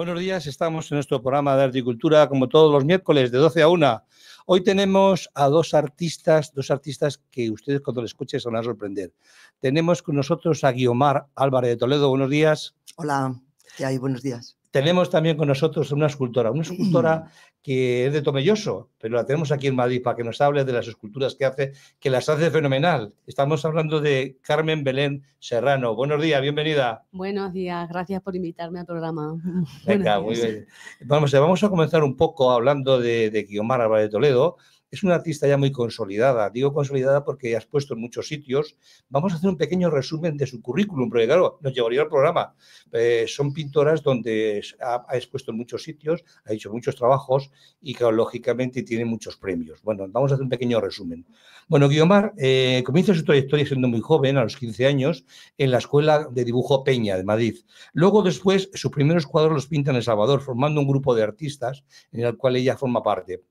Buenos días, estamos en nuestro programa de Cultura, como todos los miércoles, de 12 a 1. Hoy tenemos a dos artistas, dos artistas que ustedes cuando les escuchen se van a sorprender. Tenemos con nosotros a Guiomar Álvarez de Toledo, buenos días. Hola, ¿qué hay? Buenos días. Tenemos también con nosotros una escultora, una escultora que es de Tomelloso, pero la tenemos aquí en Madrid para que nos hable de las esculturas que hace, que las hace fenomenal. Estamos hablando de Carmen Belén Serrano. Buenos días, bienvenida. Buenos días, gracias por invitarme al programa. Venga, muy bien. Vamos, a comenzar un poco hablando de, de Guiomar Álvarez Toledo, es una artista ya muy consolidada. Digo consolidada porque ha expuesto en muchos sitios. Vamos a hacer un pequeño resumen de su currículum, porque claro, nos llevaría al programa. Eh, son pintoras donde ha, expuesto en muchos sitios, ha hecho muchos trabajos y, que lógicamente tiene muchos premios. Bueno, vamos a hacer un pequeño resumen. Bueno, Guiomar eh, comienza su trayectoria siendo muy joven, a los 15 años, en la Escuela de Dibujo Peña de Madrid. Luego, después, sus primeros cuadros los pinta en El Salvador, formando un grupo de artistas en el cual ella forma parte.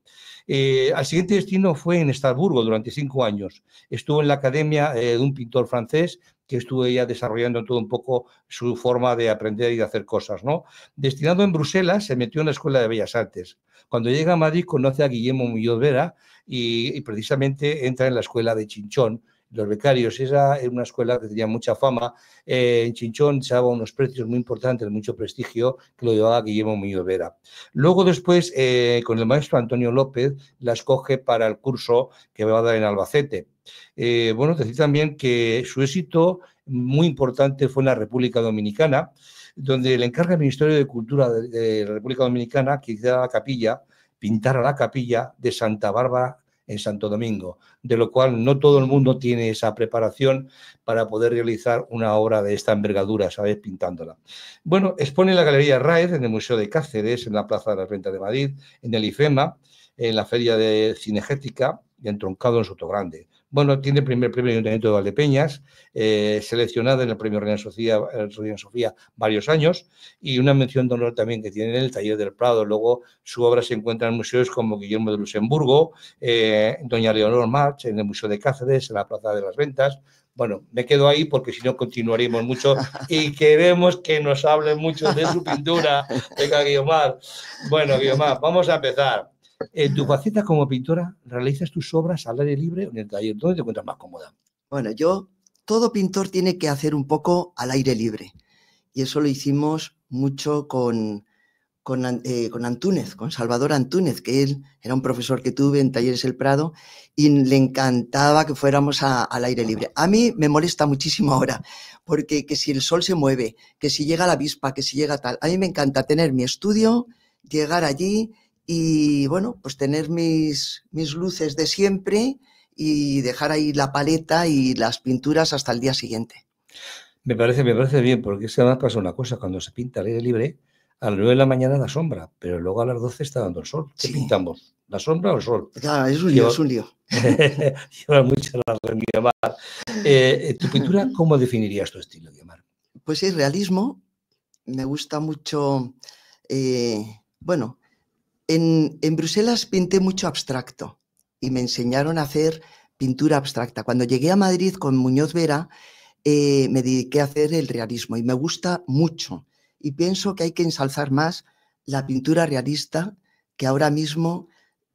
Eh, al siguiente destino fue en Estrasburgo durante cinco años. Estuvo en la academia eh, de un pintor francés que estuvo ya desarrollando todo un poco su forma de aprender y de hacer cosas, ¿no? Destinado en Bruselas, se metió en la Escuela de Bellas Artes. Cuando llega a Madrid conoce a Guillermo Muñoz Vera y precisamente entra en la Escuela de Chinchón, los becarios. Esa era una escuela que tenía mucha fama. Eh, en Chinchón se unos precios muy importantes, mucho prestigio, que lo llevaba Guillermo Muñoz Vera. Luego después, eh, con el maestro Antonio López, la escoge para el curso que va a dar en Albacete. Eh, bueno, decir también que su éxito muy importante fue en la República Dominicana, donde le encarga el Ministerio de Cultura de, la República Dominicana que hiciera la capilla, pintara la capilla de Santa Bárbara en Santo Domingo, de lo cual no todo el mundo tiene esa preparación para poder realizar una obra de esta envergadura, ¿sabes? Pintándola. Bueno, expone la Galería Raez, en el Museo de Cáceres, en la Plaza de la Renta de Madrid, en el IFEMA, en la Feria de Cinegética y en Troncado en Sotogrande. Bueno, tiene el primer premio Ayuntamiento de Valdepeñas, eh, seleccionada en el premio Reina Sofía, eh, Sofía varios años, y una mención de honor también que tiene en el Taller del Prado. Luego su obra se encuentra en museos como Guillermo de Luxemburgo, eh, Doña Leonor March, en el Museo de Cáceres, en la Plaza de las Ventas, bueno, me quedo ahí porque si no continuaremos mucho y queremos que nos hable mucho de su pintura. Venga, Guillomar. Bueno, Guillomar, vamos a empezar. En eh, tu faceta como pintora, ¿realizas tus obras al aire libre o en el taller? ¿Dónde te encuentras más cómoda? Bueno, yo, todo pintor tiene que hacer un poco al aire libre. Y eso lo hicimos mucho con, con, eh, con, Antúnez, con Salvador Antúnez, que él era un profesor que tuve en Talleres El Prado y le encantaba que fuéramos al aire libre. A mí me molesta muchísimo ahora, porque que si el sol se mueve, que si llega la avispa, que si llega tal, a mí me encanta tener mi estudio, llegar allí, y bueno, pues tener mis, mis luces de siempre y dejar ahí la paleta y las pinturas hasta el día siguiente. Me parece, me parece bien, porque es que además pasa una cosa, cuando se pinta al aire libre, a las 9 de la mañana da sombra, pero luego a las 12 está dando el sol. ¿Qué pintamos? ¿La sombra o el sol? Claro, es un lío, es un lío. Lleva mucho la mi Eh, ¿Tu pintura cómo definirías tu estilo, Guiomar? Pues es realismo, me gusta mucho, eh, bueno, en, Bruselas pinté mucho abstracto y me enseñaron a hacer pintura abstracta. Cuando llegué a Madrid con Muñoz Vera, eh, me dediqué a hacer el realismo y me gusta mucho. Y pienso que hay que ensalzar más la pintura realista, que ahora mismo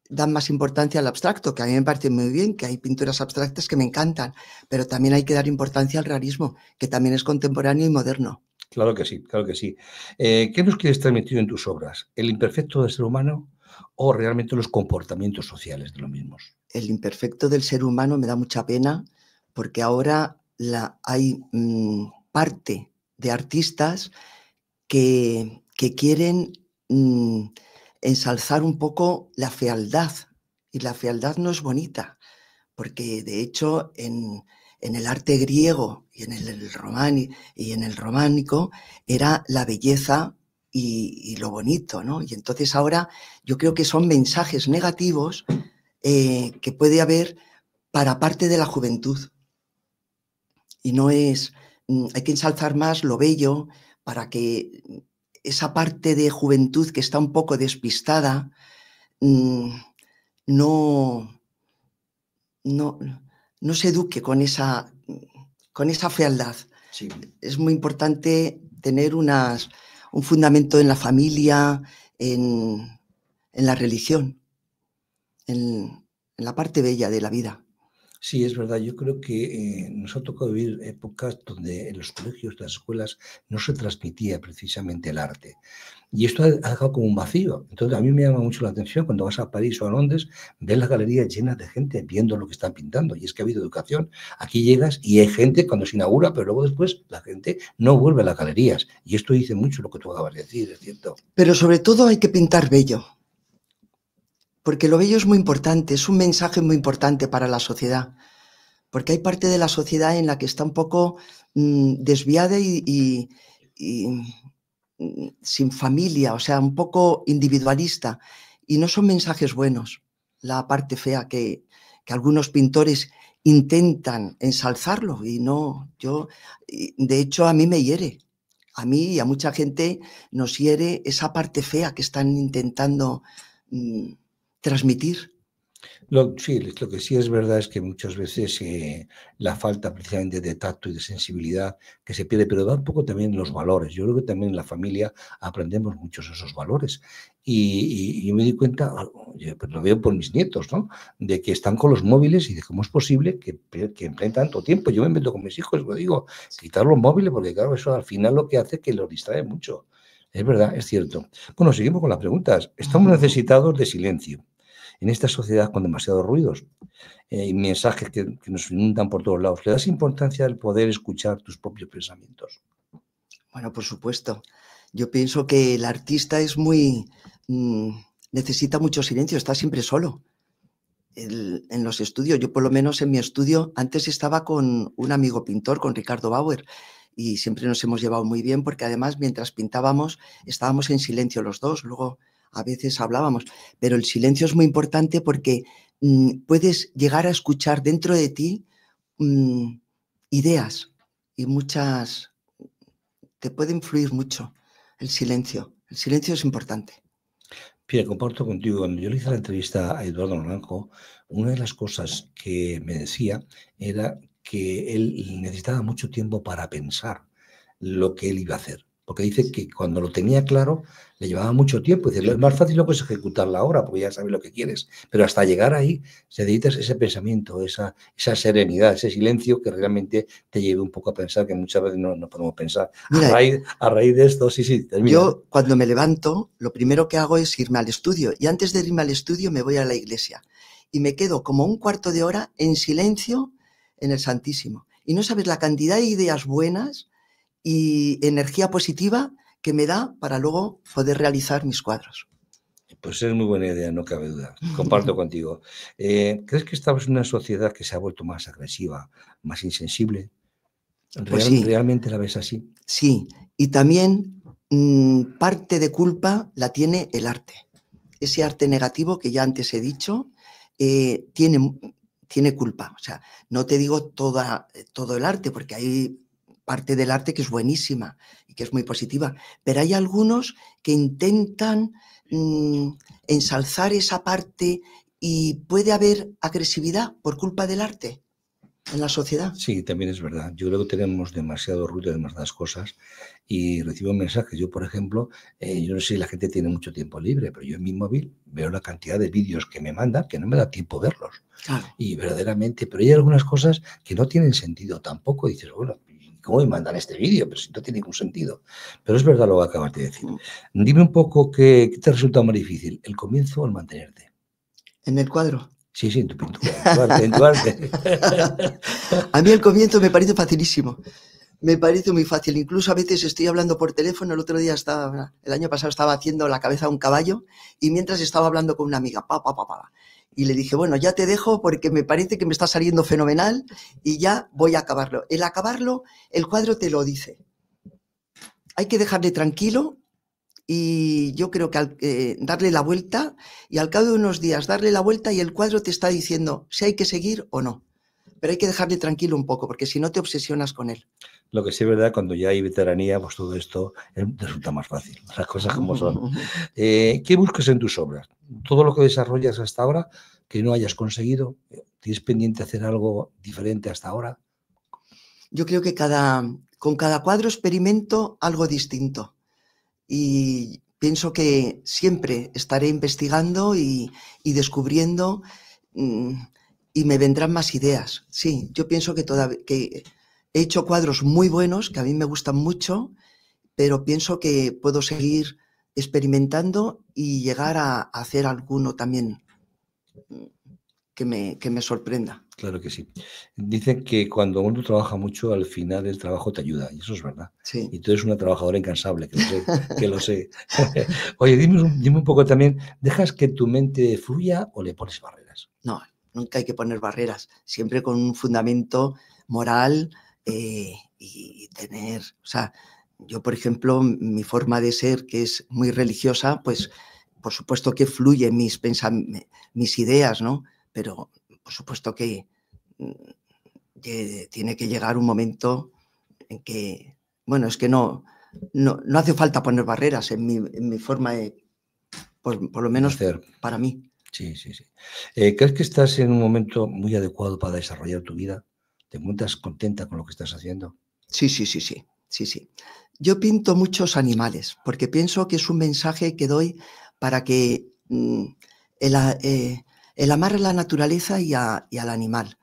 dan más importancia al abstracto, que a mí me parece muy bien, que hay pinturas abstractas que me encantan, pero también hay que dar importancia al realismo, que también es contemporáneo y moderno. Claro que sí, claro que sí. Eh, ¿Qué nos quieres transmitir en tus obras? ¿El imperfecto del ser humano o realmente los comportamientos sociales de los mismos? El imperfecto del ser humano me da mucha pena porque ahora la, hay mm, parte de artistas que, quieren mm, ensalzar un poco la fealdad y la fealdad no es bonita porque de hecho en, en el arte griego y en el, y en el románico era la belleza y, lo bonito, ¿no? Y entonces ahora yo creo que son mensajes negativos eh, que puede haber para parte de la juventud. Y no es, mm, hay que ensalzar más lo bello para que esa parte de juventud que está un poco despistada mm, no, no, no se eduque con esa, con esa fealdad. Es muy importante tener unas, un fundamento en la familia, en, la religión, en la parte bella de la vida. Sí, es verdad. Yo creo que eh, nos ha tocado vivir épocas donde en los colegios, las escuelas, no se transmitía precisamente el arte. Y esto ha, ha dejado como un vacío. Entonces, a mí me llama mucho la atención cuando vas a París o a Londres, ves las galerías llenas de gente viendo lo que están pintando. Y es que ha habido educación. Aquí llegas y hay gente cuando se inaugura, pero luego después la gente no vuelve a las galerías. Y esto dice mucho lo que tú acabas de decir, es cierto. Pero sobre todo hay que pintar bello porque lo bello es muy importante, es un mensaje muy importante para la sociedad, porque hay parte de la sociedad en la que está un poco mm, desviada y, mm, sin familia, o sea, un poco individualista, y no son mensajes buenos, la parte fea que, algunos pintores intentan ensalzarlo y no, yo, de hecho a mí me hiere, a mí y a mucha gente nos hiere esa parte fea que están intentando... Mm, transmitir? Lo, sí, lo que sí es verdad es que muchas veces eh, la falta precisamente de tacto y de sensibilidad que se pierde, pero da un poco también los valores. Yo creo que también en la familia aprendemos muchos esos valores. Y, me di cuenta, pues lo veo por mis nietos, ¿no? De que están con los móviles y de cómo es posible que, que empleen tanto tiempo. Yo me meto con mis hijos, lo digo, quitar los móviles, porque claro, eso al final lo que hace es que los distrae mucho. Es verdad, es cierto. Bueno, seguimos con las preguntas. Estamos necesitados de silencio en esta sociedad con demasiados ruidos eh, y mensajes que, nos inundan por todos lados. ¿Le das importancia al poder escuchar tus propios pensamientos? Bueno, por supuesto. Yo pienso que el artista es muy... Mm, necesita mucho silencio, está siempre solo. en los estudios, yo por lo menos en mi estudio, antes estaba con un amigo pintor, con Ricardo Bauer, y siempre nos hemos llevado muy bien porque además mientras pintábamos estábamos en silencio los dos. Luego a veces hablábamos, pero el silencio es muy importante porque mm, puedes llegar a escuchar dentro de ti mm, ideas y muchas, te puede influir mucho el silencio. El silencio es importante. Pierre, comparto contigo, cuando yo le hice la entrevista a Eduardo Naranjo, una de las cosas que me decía era que él necesitaba mucho tiempo para pensar lo que él iba a hacer porque dice que cuando lo tenía claro le llevaba mucho tiempo. Dice, es más fácil lo que es ejecutarla ahora, porque ya sabes lo que quieres. Pero hasta llegar ahí se necesitas ese pensamiento, esa, serenidad, ese silencio que realmente te lleve un poco a pensar, que muchas veces no, podemos pensar. a, raíz, de esto, sí, sí, Yo cuando me levanto, lo primero que hago es irme al estudio. Y antes de irme al estudio me voy a la iglesia. Y me quedo como un cuarto de hora en silencio en el Santísimo. Y no sabes la cantidad de ideas buenas y energía positiva que me da para luego poder realizar mis cuadros. Pues es muy buena idea, no cabe duda. Comparto contigo. Eh, ¿Crees que estamos en una sociedad que se ha vuelto más agresiva, más insensible? Pues ¿Realmente la ves así? Sí, y también mm, parte de culpa la tiene el arte. Ese arte negativo que ya antes he dicho eh, tiene, tiene culpa. O sea, no te digo toda, eh, todo el arte, porque hay parte del arte que es buenísima y que es muy positiva, pero hay algunos que intentan mm, ensalzar esa parte y puede haber agresividad por culpa del arte en la sociedad. Sí, también es verdad. Yo creo que tenemos demasiado ruido, demasiadas cosas y recibo mensajes. Yo, por ejemplo, eh, yo no sé si la gente tiene mucho tiempo libre, pero yo en mi móvil veo la cantidad de vídeos que me mandan que no me da tiempo verlos. Y verdaderamente, pero hay algunas cosas que no tienen sentido tampoco. Dices, bueno, ¿Cómo me mandan este vídeo? Pero si no tiene ningún sentido. Pero es verdad lo que acabas de decir. Dime un poco qué, te resulta más difícil, el comienzo o el mantenerte. En el cuadro. Sí, sí, en tu pintura, en tu arte. a mí el comienzo me parece facilísimo. Me parece muy fácil. Incluso a veces estoy hablando por teléfono. El otro día estaba, el año pasado estaba haciendo la cabeza de un caballo y mientras estaba hablando con una amiga, pa, pa, pa, pa y le dije, bueno, ya te dejo porque me parece que me está saliendo fenomenal y ya voy a acabarlo. El acabarlo, el cuadro te lo dice. Hay que dejarle tranquilo y yo creo que eh, darle la vuelta y al cabo de unos días darle la vuelta y el cuadro te está diciendo si hay que seguir o no. Pero hay que dejarle tranquilo un poco porque si no te obsesionas con él. Lo que sí es verdad, cuando ya hay veteranía, pues todo esto eh, resulta más fácil, las cosas como son. Eh, ¿Qué buscas en tus obras? ¿Todo lo que desarrollas hasta ahora que no hayas conseguido? Eh, ¿Tienes pendiente hacer algo diferente hasta ahora? Yo creo que cada, con cada cuadro experimento algo distinto y pienso que siempre estaré investigando y, descubriendo mm, y me vendrán más ideas. Sí, yo pienso que, todavía... He hecho cuadros muy buenos que a mí me gustan mucho, pero pienso que puedo seguir experimentando y llegar a, hacer alguno también mm, que me, sorprenda. Claro que sí. Dicen que cuando uno trabaja mucho, al final el trabajo te ayuda, y eso es verdad. Y tú eres una trabajadora incansable, que lo sé. Que lo sé. Oye, dime dime un poco también, ¿dejas que tu mente fluya o le pones barreras? No, nunca hay que poner barreras, siempre con un fundamento moral, eh, y tener, o sea, yo por ejemplo, mi forma de ser, que es muy religiosa, pues por supuesto que fluye mis, mis ideas, ¿no? Pero por supuesto que, mm, tiene que llegar un momento en que, bueno, es que no, no, no hace falta poner barreras en mi, forma de, por, lo menos para mí. Sí, sí, sí. Eh, ¿Crees que estás en un momento muy adecuado para desarrollar tu vida? ¿Te encuentras contenta con lo que estás haciendo? Sí, sí, sí, sí, sí, sí. Yo pinto muchos animales porque pienso que es un mensaje que doy para que mm, eh, el, amar a la naturaleza y, al animal.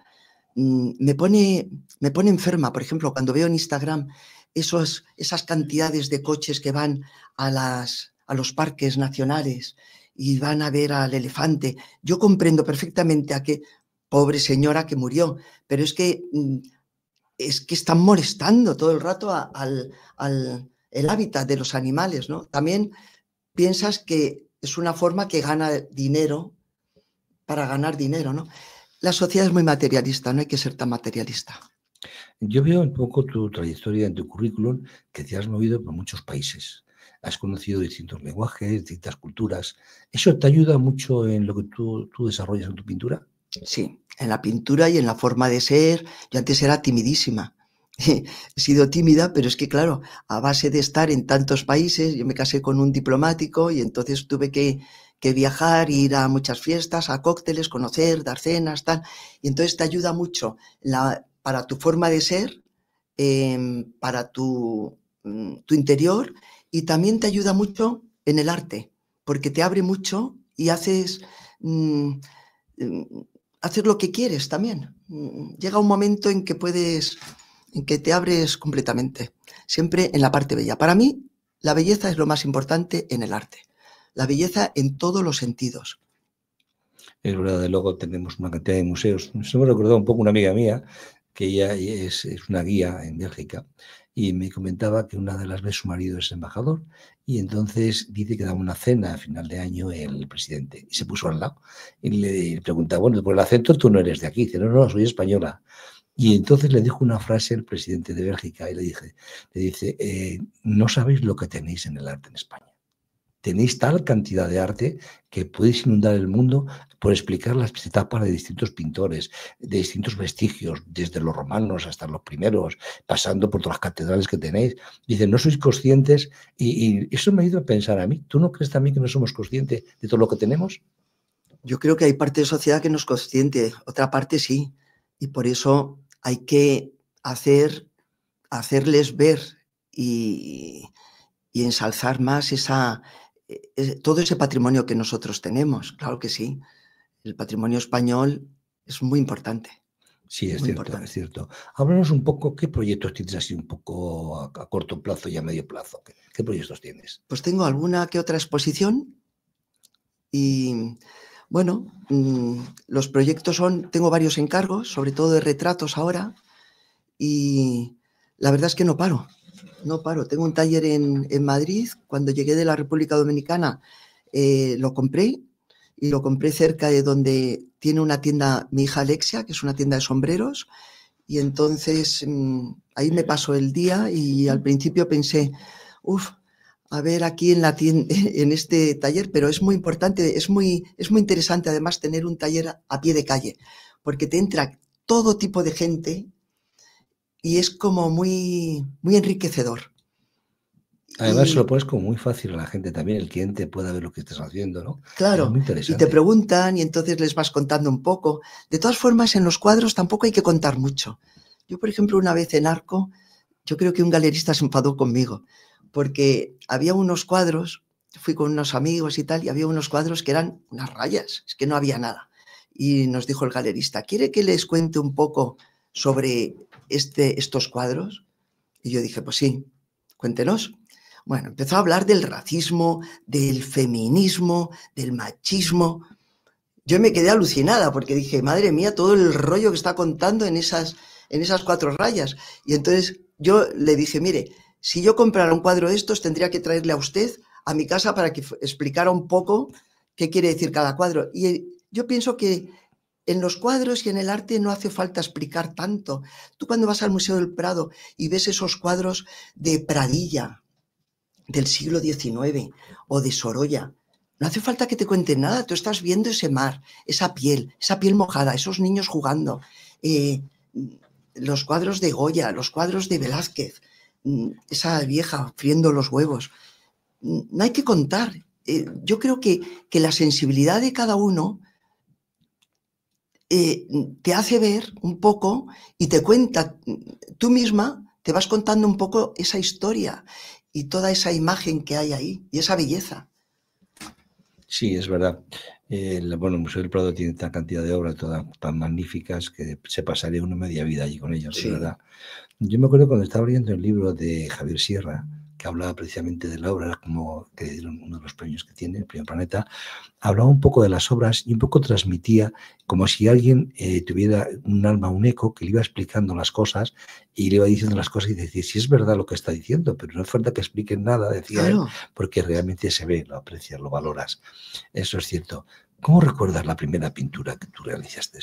Mm, me, pone, me pone enferma, por ejemplo, cuando veo en Instagram esos, esas cantidades de coches que van a, las, a los parques nacionales y van a ver al elefante. Yo comprendo perfectamente a qué pobre señora que murió, pero es que, mm, es que están molestando todo el rato al, el hábitat de los animales, ¿no? También piensas que es una forma que gana dinero para ganar dinero, ¿no? La sociedad es muy materialista, no hay que ser tan materialista. Yo veo un poco tu trayectoria en tu currículum que te has movido por muchos países. Has conocido distintos lenguajes, distintas culturas. ¿Eso te ayuda mucho en lo que tú desarrollas en tu pintura? Sí, en la pintura y en la forma de ser. Yo antes era timidísima. He sido tímida, pero es que claro, a base de estar en tantos países, yo me casé con un diplomático y entonces tuve que, viajar, ir a muchas fiestas, a cócteles, conocer, dar cenas, tal. Y entonces te ayuda mucho la, para tu forma de ser, em, para mm, tu, interior y también te ayuda mucho en el arte, porque te abre mucho y haces... Mm, mm, hacer lo que quieres también. Mm, llega un momento en que puedes, en que te abres completamente, siempre en la parte bella. Para mí, la belleza es lo más importante en el arte, la belleza en todos los sentidos. Es verdad, luego tenemos una cantidad de museos. me hemos recordado un poco una amiga mía, que ella es, es una guía en Bélgica, y me comentaba que una de las veces su marido es embajador y entonces dice que da una cena a final de año el presidente y se puso al lado y le pregunta, bueno, por el acento tú no eres de aquí, dice, no, no, soy española. Y entonces le dijo una frase el presidente de Bélgica y le, dije, le dice, eh, no sabéis lo que tenéis en el arte en España tenéis tal cantidad de arte que podéis inundar el mundo por explicar las etapas de distintos pintores, de distintos vestigios, desde los romanos hasta los primeros, pasando por todas las catedrales que tenéis. Dicen, no sois conscientes y, eso me ha ido a pensar a mí. ¿Tú no crees también que no somos conscientes de todo lo que tenemos? Yo creo que hay parte de sociedad que no es consciente, otra parte sí, y por eso hay que hacer, hacerles ver y ensalzar más esa, todo ese patrimonio que nosotros tenemos, claro que sí. El patrimonio español es muy importante. Sí, es cierto, es cierto. Háblanos un poco, ¿qué proyectos tienes así un poco a, corto plazo y a medio plazo? ¿Qué, proyectos tienes? Pues tengo alguna que otra exposición y, bueno, mm, los proyectos son, tengo varios encargos, sobre todo de retratos ahora, y la verdad es que no paro no paro. Tengo un taller en, Madrid. Cuando llegué de la República Dominicana, eh, lo compré y lo compré cerca de donde tiene una tienda mi hija Alexia, que es una tienda de sombreros. Y entonces mm, ahí me pasó el día y al principio pensé, uff, a ver aquí en la en este taller, pero es muy importante, es muy, es muy interesante además tener un taller a pie de calle, porque te entra todo tipo de gente y es como muy, muy enriquecedor. Además, se lo pones como muy fácil a la gente también, el cliente pueda ver lo que estás haciendo, ¿no? Claro, muy interesante. y te preguntan y entonces les vas contando un poco. De todas formas, en los cuadros tampoco hay que contar mucho. Yo, por ejemplo, una vez en Arco, yo creo que un galerista se enfadó conmigo, porque había unos cuadros, fui con unos amigos y tal, y había unos cuadros que eran unas rayas, es que no había nada. Y nos dijo el galerista, ¿quiere que les cuente un poco sobre este, estos cuadros? Y yo dije, pues sí, cuéntenos. Bueno, empezó a hablar del racismo, del feminismo, del machismo. Yo me quedé alucinada porque dije, madre mía, todo el rollo que está contando en esas, en esas cuatro rayas. Y entonces yo le dije, mire, si yo comprara un cuadro de estos, tendría que traerle a usted a mi casa para que explicara un poco qué quiere decir cada cuadro. Y yo pienso que en los cuadros y en el arte no hace falta explicar tanto. Tú cuando vas al Museo del Prado y ves esos cuadros de Pradilla del siglo XIX o de Sorolla, no hace falta que te cuente nada, tú estás viendo ese mar, esa piel, esa piel mojada, esos niños jugando, eh, los cuadros de Goya, los cuadros de Velázquez, mm, esa vieja friendo los huevos. Mm, no hay que contar. Eh, yo creo que, que la sensibilidad de cada uno eh, te hace ver un poco y te cuenta, tú misma te vas contando un poco esa historia y toda esa imagen que hay ahí y esa belleza. Sí, es verdad. El, eh, bueno, el Museo del Prado tiene tanta cantidad de obras todas tan magníficas que se pasaría una media vida allí con ellas, ¿verdad? Yo me acuerdo cuando estaba leyendo el libro de Javier Sierra, que hablaba precisamente de la obra, como que dieron uno de los premios que tiene, el primer Planeta, hablaba un poco de las obras y un poco transmitía como si alguien eh, tuviera un alma, un eco, que le iba explicando las cosas y le iba diciendo las cosas y decía, si es verdad lo que está diciendo, pero no es falta que expliquen nada, decía él, porque realmente se ve, lo aprecias, lo valoras. Eso es cierto. ¿Cómo recuerdas la primera pintura que tú realizaste?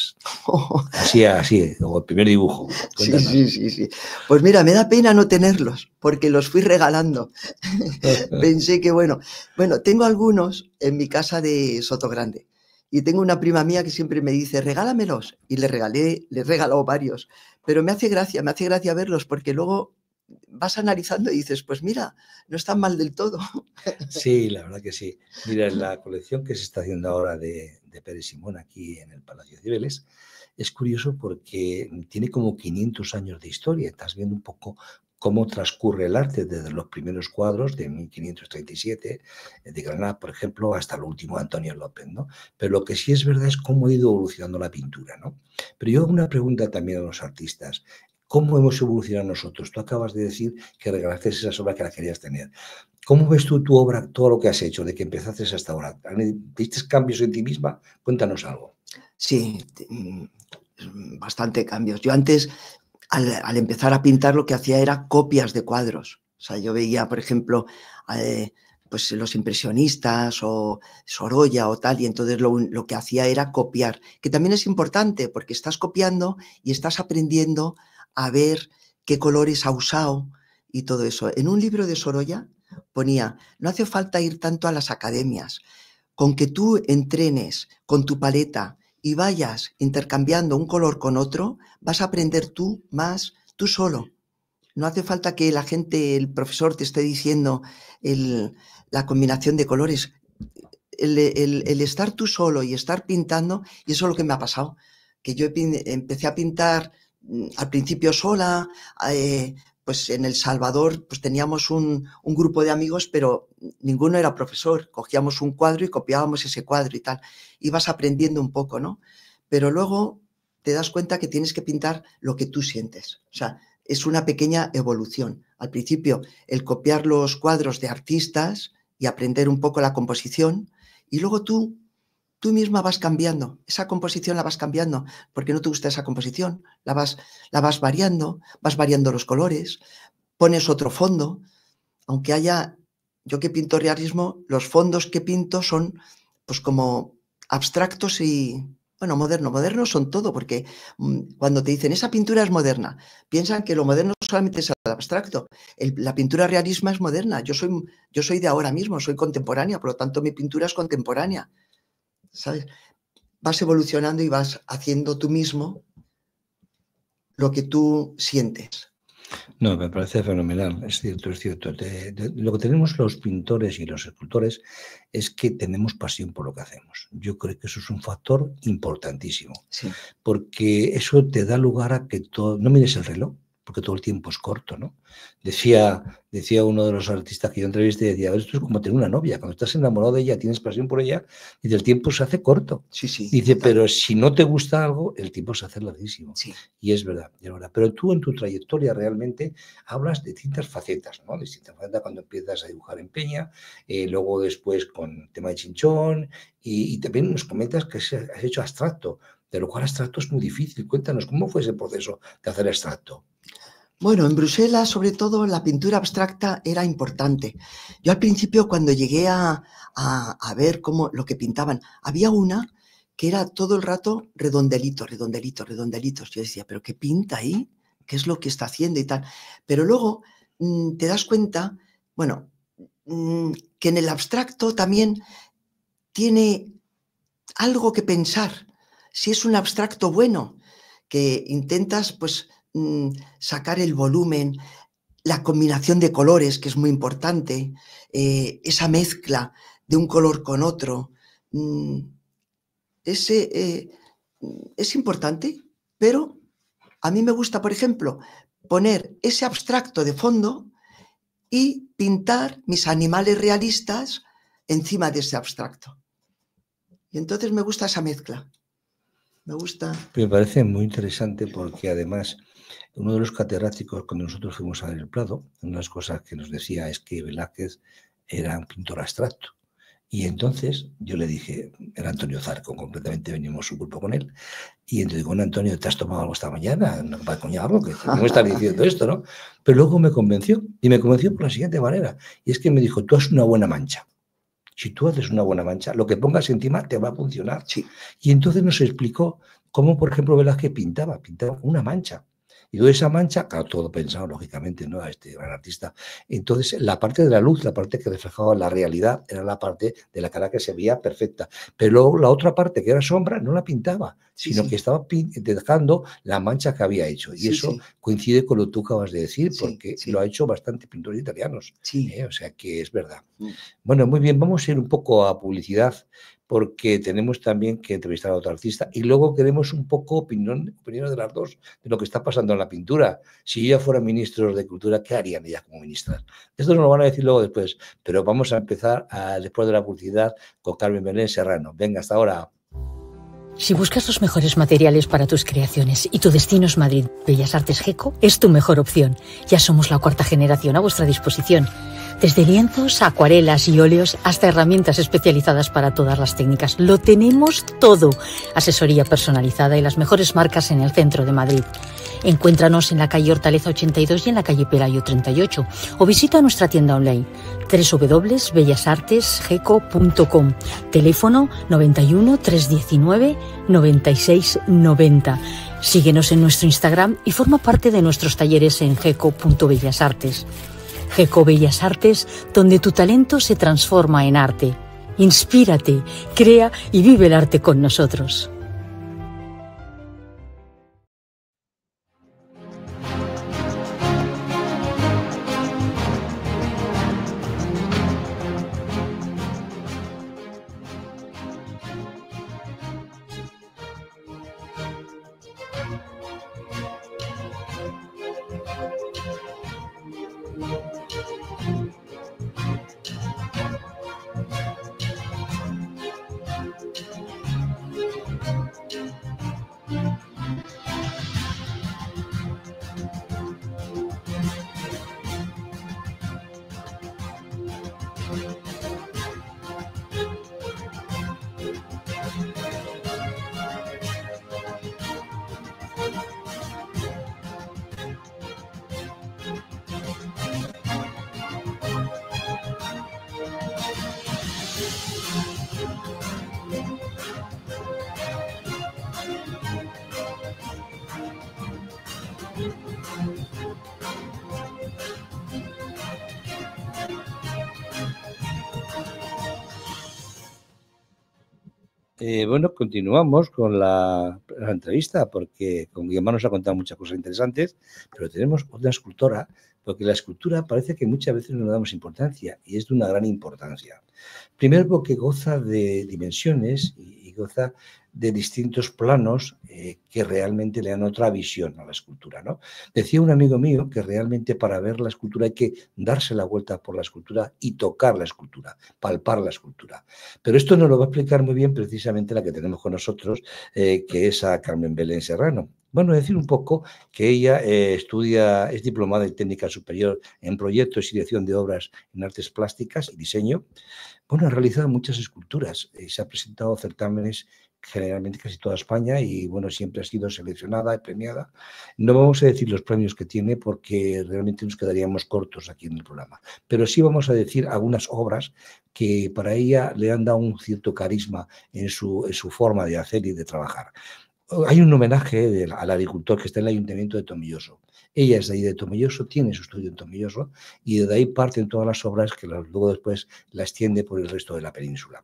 Así, así, o el primer dibujo. Sí, sí, sí, sí. Pues mira, me da pena no tenerlos, porque los fui regalando. Pensé que, bueno, bueno, tengo algunos en mi casa de Sotogrande. Y tengo una prima mía que siempre me dice, regálamelos. Y le regalé, le regaló varios. Pero me hace gracia, me hace gracia verlos, porque luego vas analizando y dices, pues mira, no está mal del todo. Sí, la verdad que sí. Mira, la colección que se está haciendo ahora de, de Pérez Simón aquí en el Palacio de Cibeles, es curioso porque tiene como 500 años de historia. Estás viendo un poco cómo transcurre el arte desde los primeros cuadros de 1537 de Granada, por ejemplo, hasta el último Antonio López, ¿no? Pero lo que sí es verdad es cómo ha ido evolucionando la pintura, ¿no? Pero yo hago una pregunta también a los artistas. ¿Cómo hemos evolucionado nosotros? Tú acabas de decir que regalaste esa obra que la querías tener. ¿Cómo ves tú tu obra, todo lo que has hecho, de que empezaste hasta ahora? ¿Viste cambios en ti misma? Cuéntanos algo. Sí, mm, bastante cambios. Yo antes, al, empezar a pintar, lo que hacía era copias de cuadros. O sea, yo veía, por ejemplo, eh, pues los impresionistas o Sorolla o tal, y entonces lo, lo, que hacía era copiar, que también es importante porque estás copiando y estás aprendiendo a ver qué colores ha usado y todo eso. En un libro de Sorolla ponía, no hace falta ir tanto a las academias, con que tú entrenes con tu paleta y vayas intercambiando un color con otro, vas a aprender tú más, tú solo. No hace falta que la gente, el profesor te esté diciendo la combinación de colores. el, estar tú solo y estar pintando, y eso es lo que me ha pasado, que yo empecé a pintar Mm, al principio sola, eh, pues en El Salvador pues teníamos un, un, grupo de amigos, pero ninguno era profesor. Cogíamos un cuadro y copiábamos ese cuadro y tal. Ibas aprendiendo un poco, ¿no? Pero luego te das cuenta que tienes que pintar lo que tú sientes. O sea, es una pequeña evolución. Al principio, el copiar los cuadros de artistas y aprender un poco la composición, y luego tú tú misma vas cambiando, esa composición la vas cambiando, porque no te gusta esa composición, la vas, la vas variando, vas variando los colores, pones otro fondo, aunque haya, yo que pinto realismo, los fondos que pinto son pues como abstractos y, bueno, moderno, moderno son todo, porque mm, cuando te dicen esa pintura es moderna, piensan que lo moderno solamente es el abstracto. la pintura realismo es moderna. Yo soy, yo soy de ahora mismo, soy contemporánea, por lo tanto mi pintura es contemporánea. ¿sabes? Vas evolucionando y vas haciendo tú mismo lo que tú sientes. No, me parece fenomenal, es cierto, es cierto. lo que tenemos los pintores y los escultores es que tenemos pasión por lo que hacemos. Yo creo que eso es un factor importantísimo, porque eso te da lugar a que todo, no mires el reloj, porque todo el tiempo es corto, ¿no? Decía, decía uno de los artistas que yo entrevisté, decía, esto es como tener una novia, cuando estás enamorado de ella, tienes pasión por ella, y el tiempo se hace corto. Sí, sí, dice, pero si no te gusta algo, el tiempo se hace larguísimo. Sí. Y es verdad, Pero tú en tu trayectoria realmente hablas de distintas facetas, ¿no? De Distintas facetas cuando empiezas a dibujar en Peña, eh, luego después con tema de Chinchón, y también nos comentas que has hecho abstracto, de lo cual abstracto es muy difícil. Cuéntanos, ¿cómo fue ese proceso de hacer abstracto? Bueno, en Bruselas, sobre todo, la pintura abstracta era importante. Yo al principio, cuando llegué a, ver cómo lo que pintaban, había una que era todo el rato redondelito, redondelito, redondelitos. Yo decía, ¿pero qué pinta ahí? ¿Qué es lo que está haciendo y tal? Pero luego mm, te das cuenta, bueno, mm, que en el abstracto también tiene algo que pensar. Si es un abstracto bueno, que intentas, pues, Mm, sacar el volumen, la combinación de colores, que es muy importante, eh, esa mezcla de un color con otro, mm, ese, eh, mm, es importante, pero a mí me gusta, por ejemplo, poner ese abstracto de fondo y pintar mis animales realistas encima de ese abstracto. Y entonces me gusta esa mezcla. Me gusta. Me parece muy interesante porque además uno de los catedráticos, cuando nosotros fuimos a ver el Prado, una de las cosas que nos decía es que Velázquez era un pintor abstracto. Y entonces yo le dije, era Antonio Zarco, completamente venimos su grupo con él, y entonces digo, bueno, Antonio, ¿te has tomado algo esta mañana? No me coñar algo, que no me estás diciendo esto, ¿no? Pero luego me convenció, y me convenció por la siguiente manera, y es que me dijo, tú haces una buena mancha. Si tú haces una buena mancha, lo que pongas encima te va a funcionar. Sí. Y entonces nos explicó cómo, por ejemplo, Velázquez pintaba, pintaba una mancha. Y de esa mancha, claro, todo pensado lógicamente, ¿no? A este gran artista. Entonces, la parte de la luz, la parte que reflejaba la realidad, era la parte de la cara que se veía perfecta. Pero luego la otra parte, que era sombra, no la pintaba, sino que estaba dejando la mancha que había hecho. Y eso coincide con lo que tú acabas de decir, porque lo ha hecho bastante pintores italianos. Sí. ¿eh? O sea que es verdad. Mm. Bueno, muy bien, vamos a ir un poco a publicidad, porque tenemos también que entrevistar a otro artista y luego queremos un poco opinión, opinión de las dos de lo que está pasando en la pintura. Si ella fuera ministro de Cultura, ¿qué harían ellas como ministras? Esto nos lo van a decir luego después, pero vamos a empezar a, después de la publicidad con Carmen Belén Serrano. Venga, hasta ahora. Si buscas los mejores materiales para tus creaciones y tu destino es Madrid, Bellas Artes GECO es tu mejor opción. Ya somos la cuarta generación a vuestra disposición desde lienzos, acuarelas y óleos hasta herramientas especializadas para todas las técnicas. Lo tenemos todo. Asesoría personalizada y las mejores marcas en el centro de Madrid. Encuéntranos en la calle Hortaleza 82 y en la calle Pelayo 38 o visita nuestra tienda online www.bellasartesgeco.com. Teléfono 91 319 90 Síguenos en nuestro Instagram y forma parte de nuestros talleres en geco.bellasartes. Jeco Bellas Artes, donde tu talento se transforma en arte. Inspírate, crea y vive el arte con nosotros. Eh, bueno, continuamos con la, entrevista porque con Guillermo nos ha contado muchas cosas interesantes, pero tenemos otra escultora, porque la escultura parece que muchas veces no le damos importancia y es de una gran importancia. Primero porque goza de dimensiones y de distintos planos eh, que realmente le dan otra visión a la escultura. ¿no? Decía un amigo mío que realmente para ver la escultura hay que darse la vuelta por la escultura y tocar la escultura, palpar la escultura. Pero esto no lo va a explicar muy bien precisamente la que tenemos con nosotros, eh, que es a Carmen Belén Serrano. Bueno, decir un poco que ella eh, estudia, es diplomada en técnica superior en proyectos y dirección de obras en artes plásticas y diseño. Bueno, ha realizado muchas esculturas, eh, se ha presentado certámenes generalmente casi toda España y bueno, siempre ha sido seleccionada y premiada. No vamos a decir los premios que tiene porque realmente nos quedaríamos cortos aquí en el programa, pero sí vamos a decir algunas obras que para ella le han dado un cierto carisma en su, en su forma de hacer y de trabajar hay un homenaje al agricultor que está en el ayuntamiento de Tomilloso. Ella es de ahí de Tomilloso, tiene su estudio en Tomilloso y de ahí en todas las obras que luego después la extiende por el resto de la península.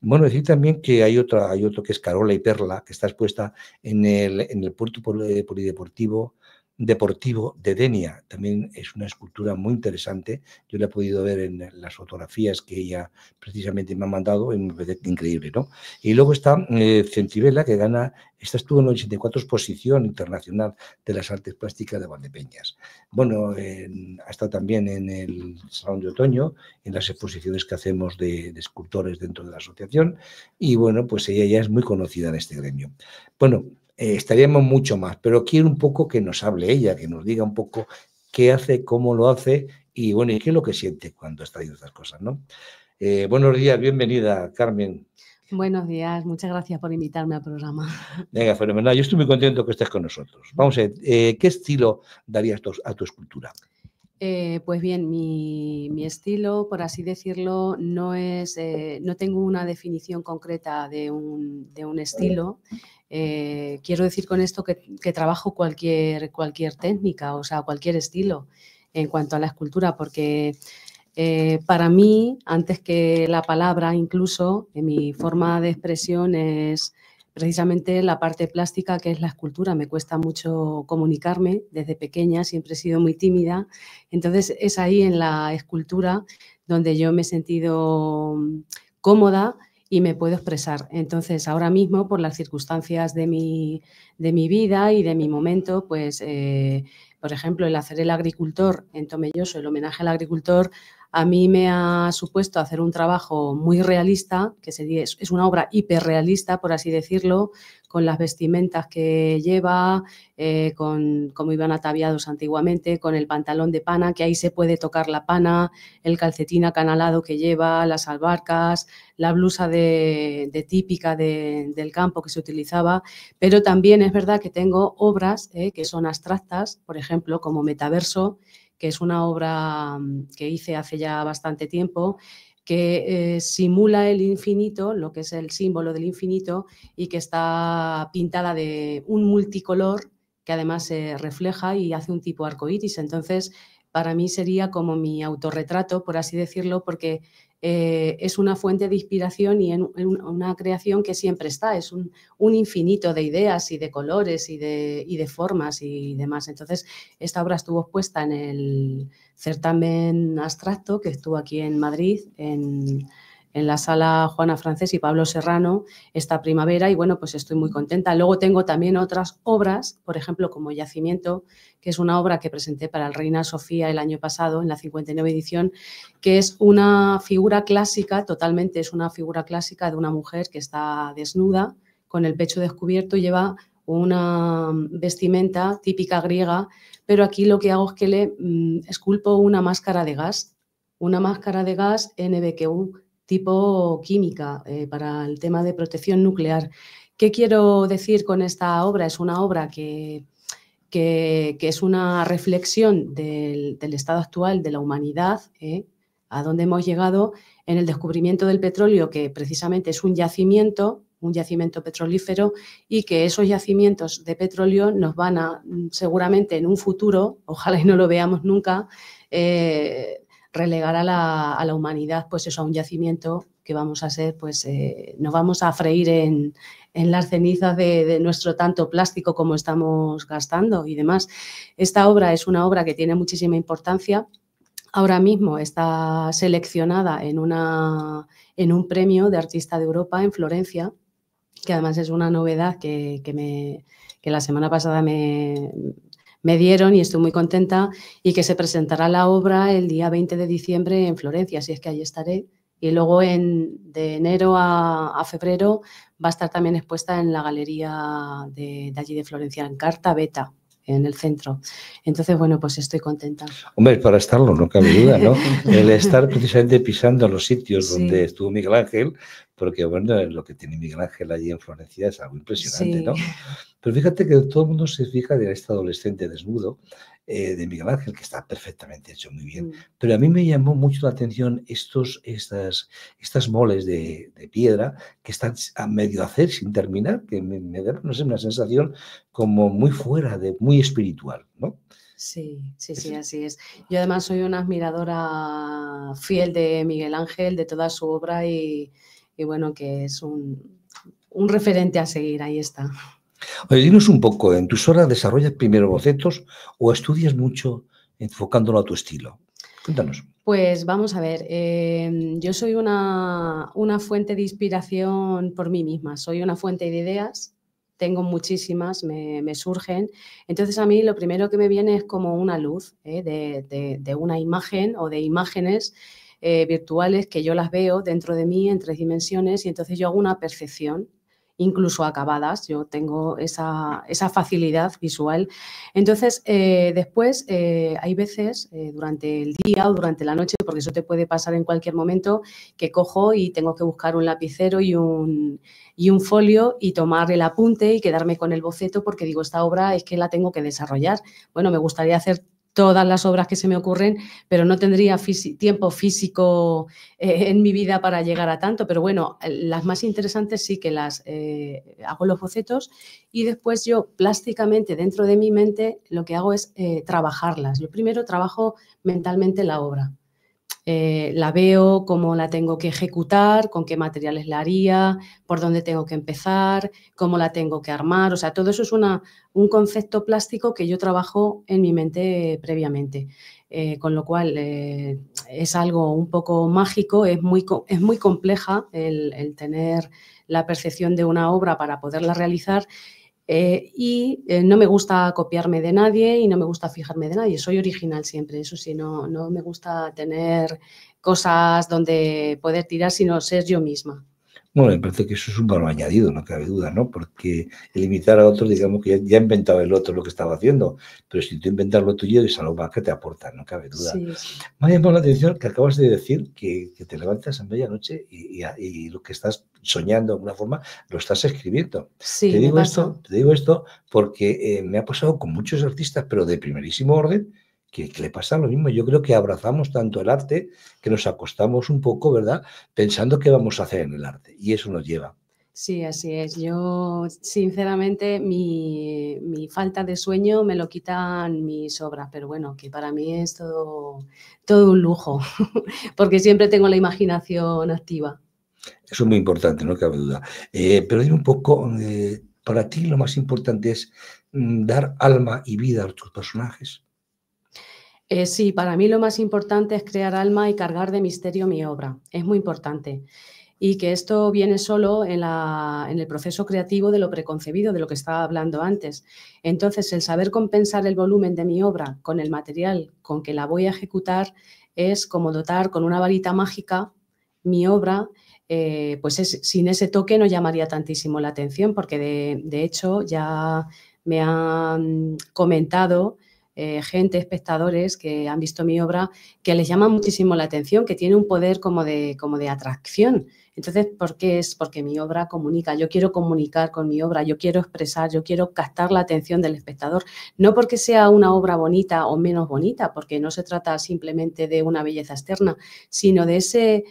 Bueno, decir también que hay otra, hay otro que es Carola y Perla, que está expuesta en el, en el puerto polideportivo deportivo de Denia. También es una escultura muy interesante. Yo la he podido ver en las fotografías que ella precisamente me ha mandado y me parece increíble, ¿no? Y luego está eh, que gana, esta estuvo en la 84 exposición internacional de las artes plásticas de Valdepeñas. Bueno, ha estado también en el Salón de Otoño, en las exposiciones que hacemos de, de escultores dentro de la asociación. Y bueno, pues ella ya es muy conocida en este gremio. Bueno, eh, estaríamos mucho más, pero quiero un poco que nos hable ella, que nos diga un poco qué hace, cómo lo hace y bueno, qué es lo que siente cuando está haciendo estas cosas, ¿no? Eh, buenos días, bienvenida, Carmen. Buenos días, muchas gracias por invitarme al programa. Venga, fenomenal, yo estoy muy contento que estés con nosotros. Vamos a ver, eh, ¿qué estilo darías a tu escultura? Eh, pues bien, mi, estilo, por así decirlo, no es, eh, no tengo una definición concreta de un, estilo. Eh, quiero decir con esto que, trabajo cualquier, cualquier técnica, o sea, cualquier estilo en cuanto a la escultura, porque para mí, antes que la palabra, incluso, mi forma de expresión es, precisamente la parte plástica que es la escultura. Me cuesta mucho comunicarme desde pequeña, siempre he sido muy tímida. Entonces es ahí en la escultura donde yo me he sentido mm, cómoda y me puedo expresar. Entonces ahora mismo, por las circunstancias de mi, de mi vida y de mi momento, pues... Eh, por ejemplo, el hacer el agricultor en Tomelloso, el homenaje al agricultor, a mí me ha supuesto hacer un trabajo muy realista, que es una obra hiperrealista, por así decirlo, con las vestimentas que lleva, eh, con cómo iban ataviados antiguamente, con el pantalón de pana, que ahí se puede tocar la pana, el calcetín acanalado que lleva, las albarcas, la blusa de, típica del campo que se utilizaba, pero también es verdad que tengo obras eh, que son abstractas, por ejemplo, como Metaverso, que es una obra mm, que hice hace ya bastante tiempo que eh, simula el infinito, lo que es el símbolo del infinito, y que está pintada de un multicolor que además se refleja y hace un tipo arcoíris. Entonces, para mí sería como mi autorretrato, por así decirlo, porque eh, es una fuente de inspiración y en, una creación que siempre está, es un, infinito de ideas y de colores y de, de formas y demás. Entonces, esta obra estuvo expuesta en el certamen abstracto que estuvo aquí en Madrid, en en la sala Juana Francés y Pablo Serrano esta primavera y bueno, pues estoy muy contenta. Luego tengo también otras obras, por ejemplo, como Yacimiento, que es una obra que presenté para el Reina Sofía el año pasado en la 59 edición, que es una figura clásica, totalmente es una figura clásica de una mujer que está desnuda, con el pecho descubierto, lleva una vestimenta típica griega, pero aquí lo que hago es que le mm, esculpo una máscara de gas, una máscara de gas NBQ tipo química eh, para el tema de protección nuclear. ¿Qué quiero decir con esta obra? Es una obra que, que, es una reflexión del, estado actual de la humanidad, ¿eh? a donde hemos llegado en el descubrimiento del petróleo, que precisamente es un yacimiento un yacimiento petrolífero y que esos yacimientos de petróleo nos van a mm, seguramente en un futuro, ojalá y no lo veamos nunca, eh, relegar a la, humanidad, pues eso, a un yacimiento que vamos a ser, pues eh, nos vamos a freír en, las cenizas de, nuestro tanto plástico como estamos gastando y demás. Esta obra es una obra que tiene muchísima importancia. Ahora mismo está seleccionada en, una, en un premio de Artista de Europa en Florencia, que además es una novedad que, me, que la semana pasada me, me dieron y estoy muy contenta y que se presentará la obra el día 20 de diciembre en Florencia, así es que ahí estaré. Y luego en, de enero a, febrero va a estar también expuesta en la galería de allí de Florencia, en Carta Beta en el centro. Entonces, bueno, pues estoy contenta. Hombre, para estarlo, no cabe duda, ¿no? El estar precisamente pisando los sitios donde estuvo Miguel Ángel, porque bueno, lo que tiene Miguel Ángel allí en Florencia es algo impresionante, ¿no? Pero fíjate que todo el mundo se fija de este adolescente desnudo, eh, de Miguel Ángel, que está perfectamente hecho, muy bien. Mm. Pero a mí me llamó mucho la atención estos, estas, estas moles de, piedra que están a medio hacer, sin terminar, que me, da, una sensación como muy fuera, de, muy espiritual, ¿no? Sí, sí, sí, así es. Yo además soy una admiradora fiel de Miguel Ángel, de toda su obra y, y bueno, que es un, un referente a seguir, ahí está. Oye, dinos un poco, ¿en tus horas desarrollas primero bocetos o estudias mucho enfocándolo a tu estilo? Cuéntanos. Pues vamos a ver, eh, yo soy una, fuente de inspiración por mí misma, soy una fuente de ideas, tengo muchísimas, me, surgen. Entonces a mí lo primero que me viene es como una luz eh, de, una imagen o de imágenes eh, virtuales que yo las veo dentro de mí en tres dimensiones y entonces yo hago una percepción incluso acabadas. Yo tengo esa, facilidad visual. Entonces, eh, después eh, hay veces eh, durante el día o durante la noche, porque eso te puede pasar en cualquier momento, que cojo y tengo que buscar un lapicero y un, y un folio y tomar el apunte y quedarme con el boceto porque digo, esta obra es que la tengo que desarrollar. Bueno, me gustaría hacer todas las obras que se me ocurren, pero no tendría tiempo físico eh, en mi vida para llegar a tanto. Pero bueno, las más interesantes sí que las eh, hago los bocetos y después yo plásticamente dentro de mi mente lo que hago es eh, trabajarlas. Yo primero trabajo mentalmente la obra eh, la veo, cómo la tengo que ejecutar, con qué materiales la haría, por dónde tengo que empezar, cómo la tengo que armar. O sea, todo eso es una, un concepto plástico que yo trabajo en mi mente previamente. Eh, con lo cual eh, es algo un poco mágico, es muy, es muy compleja el, el tener la percepción de una obra para poderla realizar eh, y eh, no me gusta copiarme de nadie y no me gusta fijarme de nadie. Soy original siempre, eso sí, no, no me gusta tener cosas donde poder tirar, sino ser yo misma. Bueno, me parece que eso es un valor añadido, no cabe duda, ¿no? Porque el imitar a otros, digamos que ya, ha inventaba el otro lo que estaba haciendo, pero si tú inventas lo tuyo, es algo más que te aporta, no cabe duda. Me ha la atención que acabas de decir que, te levantas en medianoche noche y, lo que estás soñando de alguna forma lo estás escribiendo. te, digo esto, te digo esto porque eh, me ha pasado con muchos artistas, pero de primerísimo orden, que, le pasa lo mismo. Yo creo que abrazamos tanto el arte que nos acostamos un poco, ¿verdad? Pensando qué vamos a hacer en el arte. Y eso nos lleva. Sí, así es. Yo, sinceramente, mi, falta de sueño me lo quitan mis obras, pero bueno, que para mí es todo, todo un lujo, porque siempre tengo la imaginación activa. Eso es muy importante, no cabe duda. Eh, pero dime un poco, eh, para ti lo más importante es mm, dar alma y vida a tus personajes. Eh, sí, para mí lo más importante es crear alma y cargar de misterio mi obra. Es muy importante. Y que esto viene solo en, el proceso creativo de lo preconcebido, de lo que estaba hablando antes. Entonces, el saber compensar el volumen de mi obra con el material con que la voy a ejecutar es como dotar con una varita mágica mi obra. Eh, pues sin ese toque no llamaría tantísimo la atención, porque de hecho ya me han comentado eh, gente, espectadores que han visto mi obra, que les llama muchísimo la atención, que tiene un poder como de, atracción. Entonces, ¿por qué es? Porque mi obra comunica, yo quiero comunicar con mi obra, yo quiero expresar, yo quiero captar la atención del espectador, no porque sea una obra bonita o menos bonita, porque no se trata simplemente de una belleza externa, sino de ese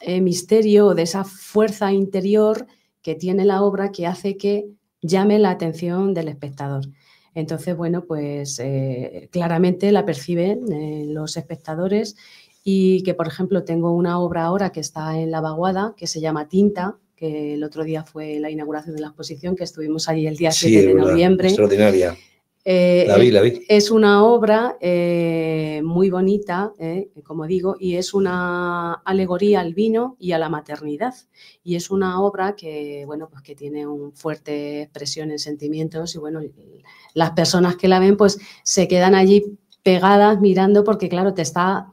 eh, misterio, de esa fuerza interior que tiene la obra que hace que llame la atención del espectador. Entonces, bueno, pues eh, claramente la perciben eh, los espectadores y que, por ejemplo, tengo una obra ahora que está en la vaguada que se llama Tinta, que el otro día fue la inauguración de la exposición, que estuvimos allí el día 7 de noviembre. Extraordinaria. Eh, es una obra eh, muy bonita, eh, como digo, y es una alegoría al vino y a la maternidad. Y es una obra que, bueno, pues que tiene un fuerte expresión en sentimientos y, bueno, las personas que la ven, pues se quedan allí pegadas mirando porque, claro, te está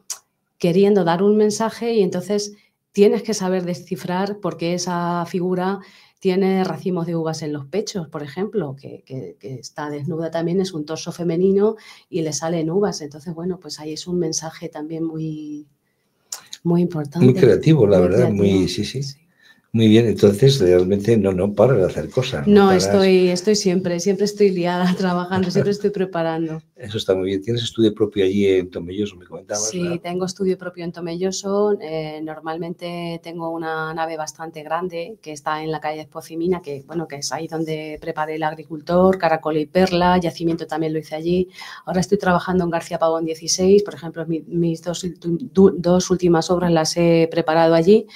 queriendo dar un mensaje y entonces tienes que saber descifrar por qué esa figura tiene racimos de uvas en los pechos, por ejemplo, que, que, está desnuda también, es un torso femenino y le salen uvas. Entonces, bueno, pues ahí es un mensaje también muy, muy importante. Muy creativo, la verdad, muy, sí. sí. Muy bien, entonces realmente no, no de hacer cosas. No, estoy, estoy siempre, siempre estoy liada trabajando, siempre estoy preparando. Eso está muy bien. ¿Tienes estudio propio allí en Tomelloso, me Sí, tengo estudio propio en Tomelloso. Eh, normalmente tengo una nave bastante grande que está en la calle de Pozimina, que, bueno, que es ahí donde preparé el agricultor, caracol y perla, yacimiento también lo hice allí. Ahora estoy trabajando en García Pavón 16, por ejemplo, mis dos, dos últimas obras las he preparado allí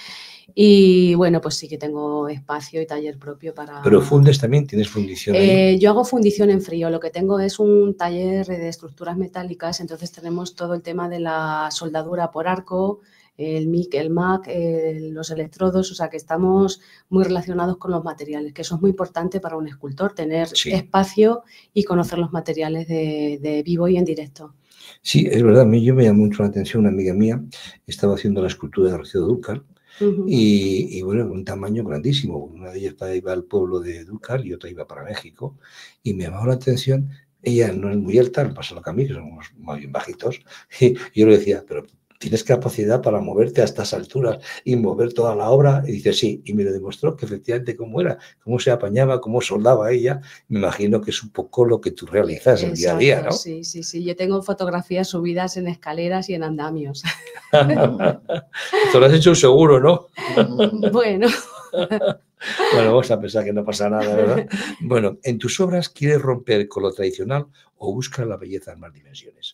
y bueno, pues sí que tengo espacio y taller propio para... Pero fundes también, tienes fundición. Eh, yo hago fundición en frío, lo que tengo es un taller de estructuras metálicas, entonces tenemos todo el tema de la soldadura por arco, el MIC, el MAC, eh, los electrodos, o sea que estamos muy relacionados con los materiales, que eso es muy importante para un escultor, tener espacio y conocer los materiales de, vivo y en directo. Sí, es verdad, A mí yo me llamó mucho la atención una amiga mía, estaba haciendo la escultura de Rocío Dúcar y, bueno, un tamaño grandísimo. Una de ellas iba al pueblo de Ducal y otra iba para México. Y me llamó la atención ella no es muy alta, no pasa lo que a mí, que somos más bien bajitos. Y yo le decía, pero tienes capacidad para moverte a estas alturas y mover toda la obra. Y dice, sí, y me lo demostró que efectivamente cómo era, cómo se apañaba, cómo soldaba ella. Me imagino que es un poco lo que tú realizas el día a día, ¿no? Sí, sí, sí. Yo tengo fotografías subidas en escaleras y en andamios. Te lo has hecho seguro, ¿no? bueno. Bueno, vamos a pensar que no pasa nada, ¿verdad? Bueno, ¿en tus obras quieres romper con lo tradicional o buscas la belleza en más dimensiones?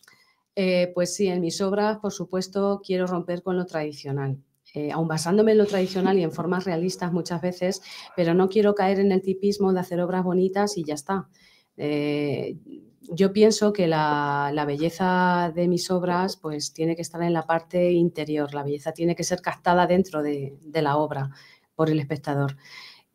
Eh, pues sí, en mis obras, por supuesto, quiero romper con lo tradicional. Eh, aun basándome en lo tradicional y en formas realistas muchas veces, pero no quiero caer en el tipismo de hacer obras bonitas y ya está. Eh, yo pienso que la, belleza de mis obras pues tiene que estar en la parte interior, la belleza tiene que ser captada dentro de, la obra por el espectador.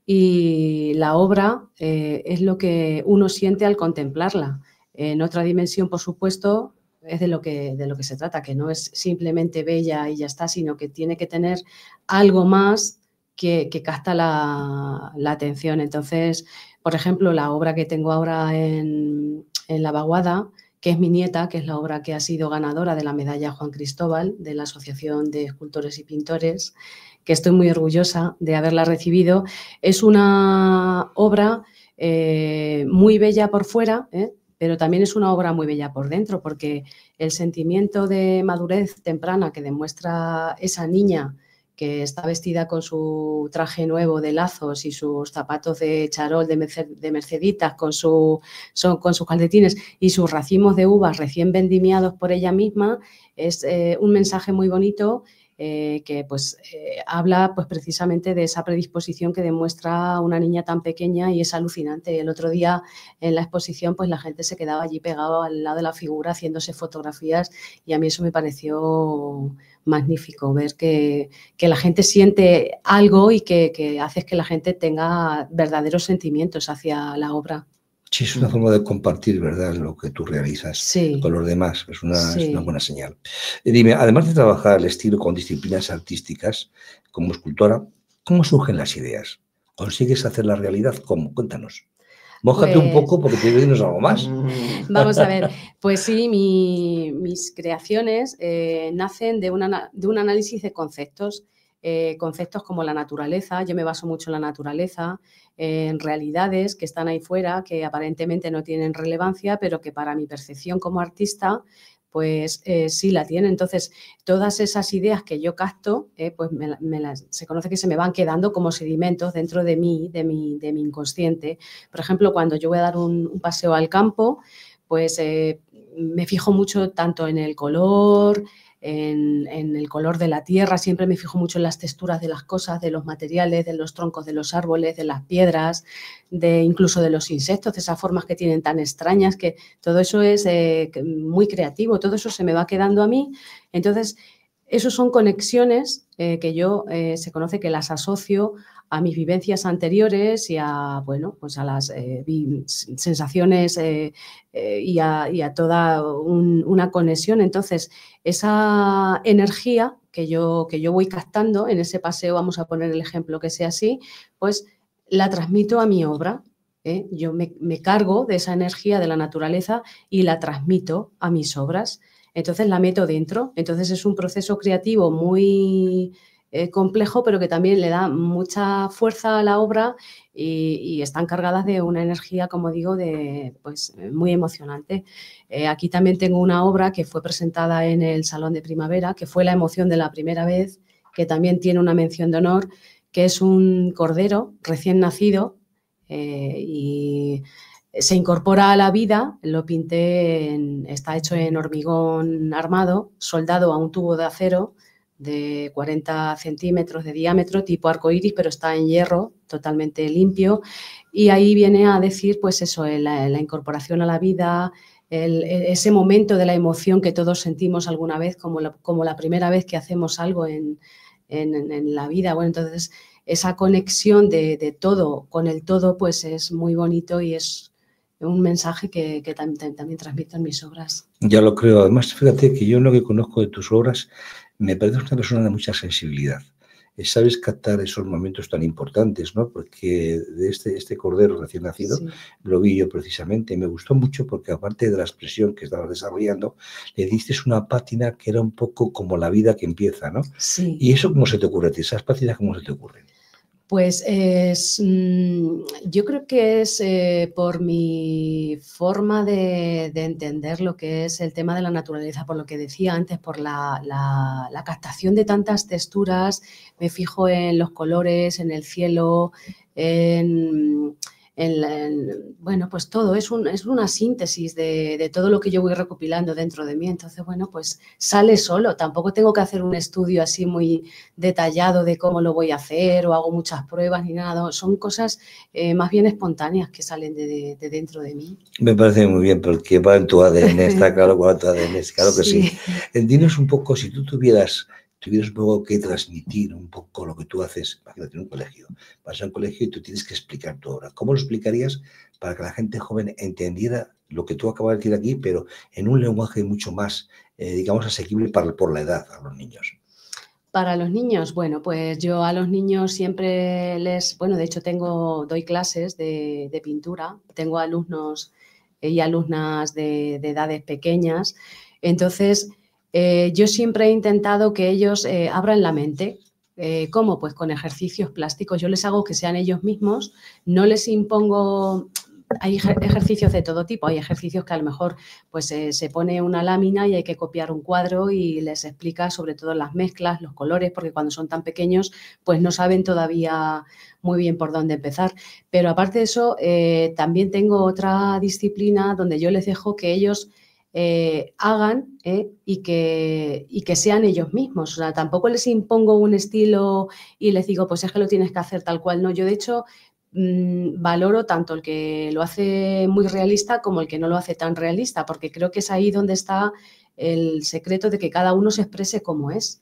Y la obra es lo que uno siente al contemplarla. En otra dimensión, por supuesto, es de lo, que, de lo que se trata, que no es simplemente bella y ya está, sino que tiene que tener algo más que, que capta la, atención. Entonces, por ejemplo, la obra que tengo ahora en, La Vaguada, que es mi nieta, que es la obra que ha sido ganadora de la medalla Juan Cristóbal de la Asociación de Escultores y Pintores, que estoy muy orgullosa de haberla recibido. Es una obra eh, muy bella por fuera, ¿eh? pero también es una obra muy bella por dentro, porque el sentimiento de madurez temprana que demuestra esa niña que está vestida con su traje nuevo de lazos y sus zapatos de charol de, merceditas, con, su, con sus caldetines y sus racimos de uvas recién vendimiados por ella misma, es eh, un mensaje muy bonito eh, que pues eh, habla pues precisamente de esa predisposición que demuestra una niña tan pequeña y es alucinante. El otro día en la exposición pues la gente se quedaba allí pegado al lado de la figura haciéndose fotografías y a mí eso me pareció magnífico, ver que, que la gente siente algo y que, que haces que la gente tenga verdaderos sentimientos hacia la obra. Sí, es una mm. forma de compartir, ¿verdad?, lo que tú realizas con los demás. Es una, buena señal. Eh, dime, además de trabajar el estilo con disciplinas artísticas, como escultora, ¿cómo surgen las ideas? ¿Consigues hacer la realidad? ¿Cómo? Cuéntanos. Mójate un pues poco porque que decirnos algo más. Vamos a ver. Pues sí, mis creaciones eh, nacen de un análisis de conceptos eh, conceptos como la naturaleza, yo me baso mucho en la naturaleza, en realidades que están ahí fuera, que aparentemente no tienen relevancia, pero que para mi percepción como artista pues eh, sí la tiene. Entonces, todas esas ideas que yo capto, eh, pues se conoce que se me van quedando como sedimentos dentro de mí, de mi, inconsciente. Por ejemplo, cuando yo voy a dar un, paseo al campo, pues me fijo mucho tanto en el color, en, el color de la tierra, siempre me fijo mucho en las texturas de las cosas, de los materiales, de los troncos de los árboles, de las piedras, de incluso de los insectos, de esas formas que tienen tan extrañas, que todo eso es eh, muy creativo, todo eso se me va quedando a mí. Entonces, esos son conexiones eh, que yo eh, se conoce que las asocio a mis vivencias anteriores y a, bueno, pues a las eh, sensaciones eh, eh, y, a, toda una conexión. Entonces, esa energía que yo, que yo voy captando en ese paseo, vamos a poner el ejemplo que sea así, pues la transmito a mi obra. Yo me, me cargo de esa energía de la naturaleza y la transmito a mis obras. Entonces la meto dentro. Entonces es un proceso creativo muy complejo, pero que también le da mucha fuerza a la obra y, están cargadas de una energía, como digo, de, pues, muy emocionante. Eh, aquí también tengo una obra que fue presentada en el Salón de Primavera, que fue La emoción de la primera vez, que también tiene una mención de honor, que es un cordero recién nacido eh, y se incorpora a la vida, lo pinté, está hecho en hormigón armado, soldado a un tubo de acero de 40 centímetros de diámetro, tipo arcoíris, pero está en hierro, totalmente limpio. Y ahí viene a decir, pues eso, eh, la, la incorporación a la vida, e, ese momento de la emoción que todos sentimos alguna vez, como la, como la primera vez que hacemos algo en, en, la vida. Bueno, entonces esa conexión de, todo con el todo, pues es muy bonito y es un mensaje que, también, también mis obras. Ya lo creo. Además, fíjate que yo lo que conozco de tus obras me parece una persona de mucha sensibilidad. Sabes captar esos momentos tan importantes, ¿no? Porque de este, este cordero recién nacido lo vi yo precisamente. y Me gustó mucho porque, aparte de la expresión que estabas desarrollando, le diste una pátina que era un poco como la vida que empieza, ¿no? Sí. ¿Y eso cómo se te ocurre a ti? ¿Esas pátinas cómo se te ocurren? Pues mm, yo creo que es eh, por mi forma de, entender lo que es el tema de la naturaleza, por lo que decía antes, por la captación de tantas texturas, me fijo en los colores, en el cielo, en bueno, pues todo es, un, es una síntesis de, todo lo que yo voy recopilando dentro de mí. Entonces, bueno, pues sale solo. Tampoco tengo que hacer un estudio así muy detallado de cómo lo voy a hacer o hago muchas pruebas ni nada. Son cosas eh, más bien espontáneas que salen de, dentro de mí. Me parece muy bien porque va en tu ADN, está claro, tu ADN, claro que sí. Eh, dinos un poco, si tú tuvieras tuvieras luego que transmitir un poco lo que tú haces, imagínate en un colegio, vas a un colegio y tú tienes que explicar tu obra. ¿Cómo lo explicarías para que la gente joven entendiera lo que tú acabas de decir aquí, pero en un lenguaje mucho más, eh, digamos, asequible para, por la edad a los niños? Para los niños, bueno, pues yo a los niños siempre les, bueno, de hecho tengo, doy clases de, pintura, tengo alumnos y alumnas de, de edades pequeñas, entonces eh, yo siempre he intentado que ellos eh, abran la mente. Eh, ¿Cómo? Pues con ejercicios plásticos. Yo les hago que sean ellos mismos, no les impongo hay ejercicios de todo tipo, hay ejercicios que a lo mejor pues se pone una lámina y hay que copiar un cuadro y les explica sobre todo las mezclas, los colores, porque cuando son tan pequeños pues no saben todavía muy bien por dónde empezar. Pero aparte de eso, también tengo otra disciplina donde yo les dejo que ellos eh, hagan eh, y, que, y que sean ellos mismos. sea, tampoco les impongo un estilo y les digo, pues es que lo tienes que hacer tal cual. No, yo de hecho mm, valoro tanto el que lo hace muy realista como el que no lo hace tan realista, porque creo que es ahí donde está el secreto de que cada uno se exprese como es.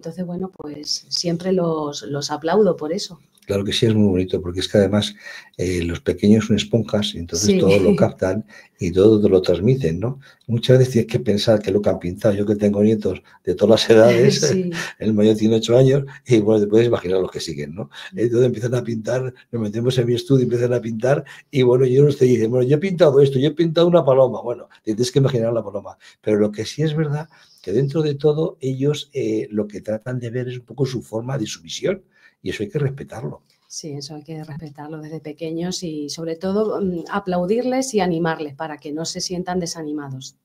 Entonces, bueno, pues siempre los, aplaudo por eso. Claro que sí, es muy bonito, porque es que además eh, los pequeños son esponjas, entonces todos todo lo captan y todo lo transmiten, ¿no? Muchas veces tienes que pensar que lo que han pintado, yo que tengo nietos de todas las edades, el mayor tiene ocho años, y bueno, te puedes imaginar los que siguen, ¿no? Mm. Entonces empiezan a pintar, nos metemos en mi estudio, y empiezan a pintar, y bueno, yo no estoy bueno, yo he pintado esto, yo he pintado una paloma, bueno, tienes que imaginar la paloma, pero lo que sí es verdad que dentro de todo ellos eh, lo que tratan de ver es un poco su forma de su visión y eso hay que respetarlo. Sí, eso hay que respetarlo desde pequeños y sobre todo mm, aplaudirles y animarles para que no se sientan desanimados.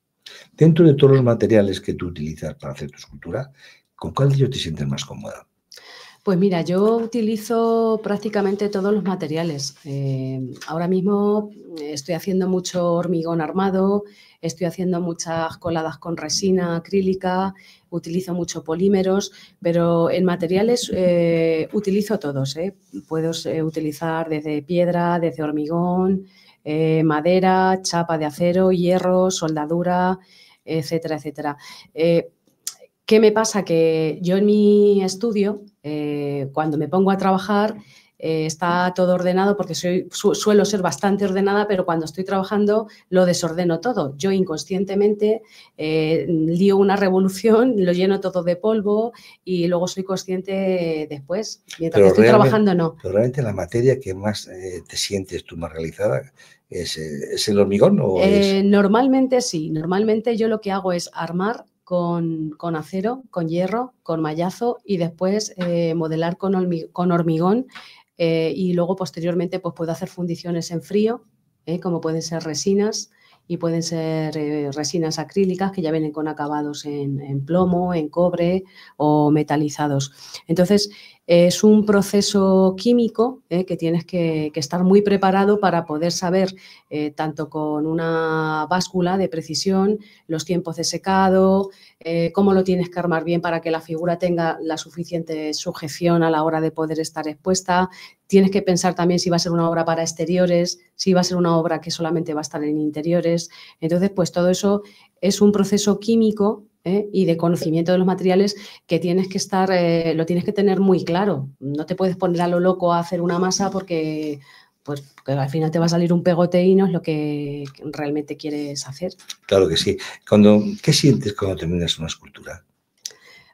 Dentro de todos los materiales que tú utilizas para hacer tu escultura, ¿con cuál de ellos te sientes más cómoda? Pues mira, yo utilizo prácticamente todos los materiales. Eh, ahora mismo estoy haciendo mucho hormigón armado, estoy haciendo muchas coladas con resina acrílica, utilizo mucho polímeros, pero en materiales eh, utilizo todos. ¿eh? Puedo utilizar desde piedra, desde hormigón, madera, chapa de acero, hierro, soldadura, etcétera, etcétera. ¿Qué me pasa? Que yo en mi estudio, eh, cuando me pongo a trabajar, eh, está todo ordenado porque suelo ser bastante ordenada, pero cuando estoy trabajando lo desordeno todo. Yo inconscientemente eh, lío una revolución, lo lleno todo de polvo y luego soy consciente después. Mientras estoy trabajando, no. Pero realmente la materia que más te sientes tú más realizada ¿Es, el hormigón o Normalmente sí, normalmente yo lo que hago es armar con, acero, con hierro, con mallazo y después eh, modelar con, con hormigón eh, y luego posteriormente pues puedo hacer fundiciones en frío, eh, como pueden ser resinas y pueden ser resinas acrílicas que ya vienen con acabados en, en, plomo, en cobre o metalizados. Entonces, es un proceso químico eh, que tienes que, estar muy preparado para poder saber, eh, tanto con una báscula de precisión, los tiempos de secado, eh, cómo lo tienes que armar bien para que la figura tenga la suficiente sujeción a la hora de poder estar expuesta. Tienes que pensar también si va a ser una obra para exteriores, si va a ser una obra que solamente va a estar en interiores. Entonces, pues todo eso es un proceso químico ¿eh? y de conocimiento de los materiales que tienes que estar, eh, lo tienes que tener muy claro. No te puedes poner a lo loco a hacer una masa porque pues al final te va a salir un pegote y no es lo que realmente quieres hacer. Claro que sí. Cuando, ¿Qué sientes cuando terminas una escultura?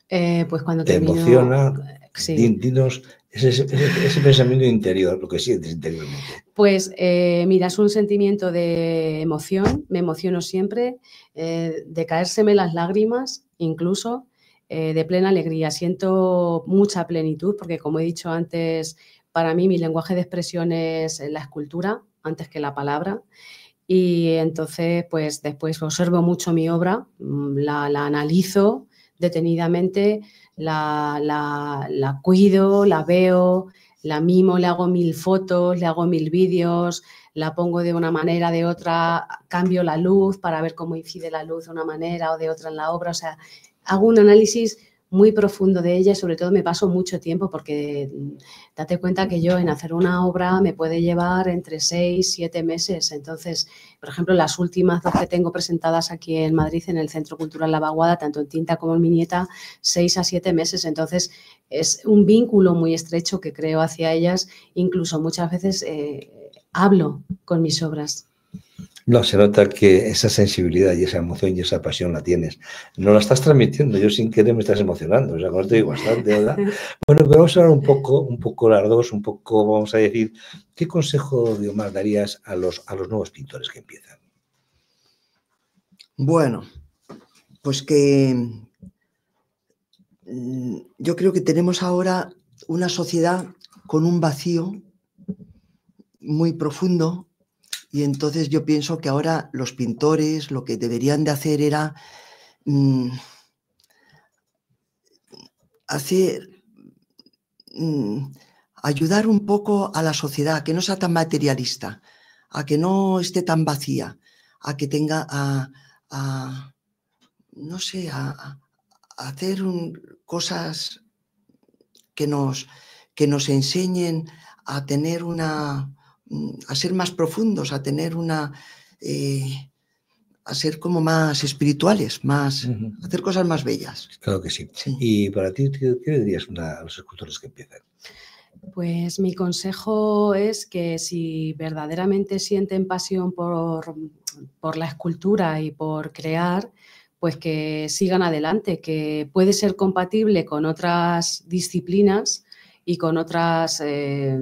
Eh, pues cuando te emociona. Sí. Dinos ese, pensamiento interior, lo que sientes interiormente. Pues eh, mira, es un sentimiento de emoción, me emociono siempre, eh, de caérseme las lágrimas incluso, eh, de plena alegría. Siento mucha plenitud porque, como he dicho antes, para mí mi lenguaje de expresión es la escultura antes que la palabra. Y entonces, pues después observo mucho mi obra, mm, la, analizo detenidamente, la, la cuido, la veo, la mimo, le hago mil fotos, le hago mil vídeos, la pongo de una manera, de otra, cambio la luz para ver cómo incide la luz de una manera o de otra en la obra. O sea, hago un análisis muy profundo de ella y sobre todo me paso mucho tiempo porque mm, date cuenta que yo en hacer una obra me puede llevar entre seis, siete meses. Entonces, por ejemplo, las últimas dos que tengo presentadas aquí en Madrid en el Centro Cultural La Vaguada, tanto en tinta como en mi nieta, seis a siete meses. Entonces, es un vínculo muy estrecho que creo hacia ellas. Incluso muchas veces eh, hablo con mis obras. No, se nota que esa sensibilidad y esa emoción y esa pasión la tienes. No la estás transmitiendo, yo sin querer me estás emocionando, o sea, digo bastante, ¿verdad? Bueno, pero vamos a hablar un poco, un poco las un poco, vamos a decir, ¿qué consejo, Diomar, darías a los, a los nuevos pintores que empiezan? Bueno, pues que mm, yo creo que tenemos ahora una sociedad con un vacío muy profundo y entonces yo pienso que ahora los pintores lo que deberían de hacer era mm, hacer mm, ayudar un poco a la sociedad a que no sea tan materialista, a que no esté tan vacía, a que tenga a, no sé, a, hacer cosas que nos, que nos enseñen a tener una, a ser más profundos, a tener una... Eh, a ser como más espirituales, más, hacer cosas más bellas. Claro que sí. Y para ti, ¿qué, le dirías a los escultores que empiezan? Pues mi consejo es que si verdaderamente sienten pasión por, la escultura y por crear, pues que sigan adelante, que puede ser compatible con otras disciplinas y con otras... Eh,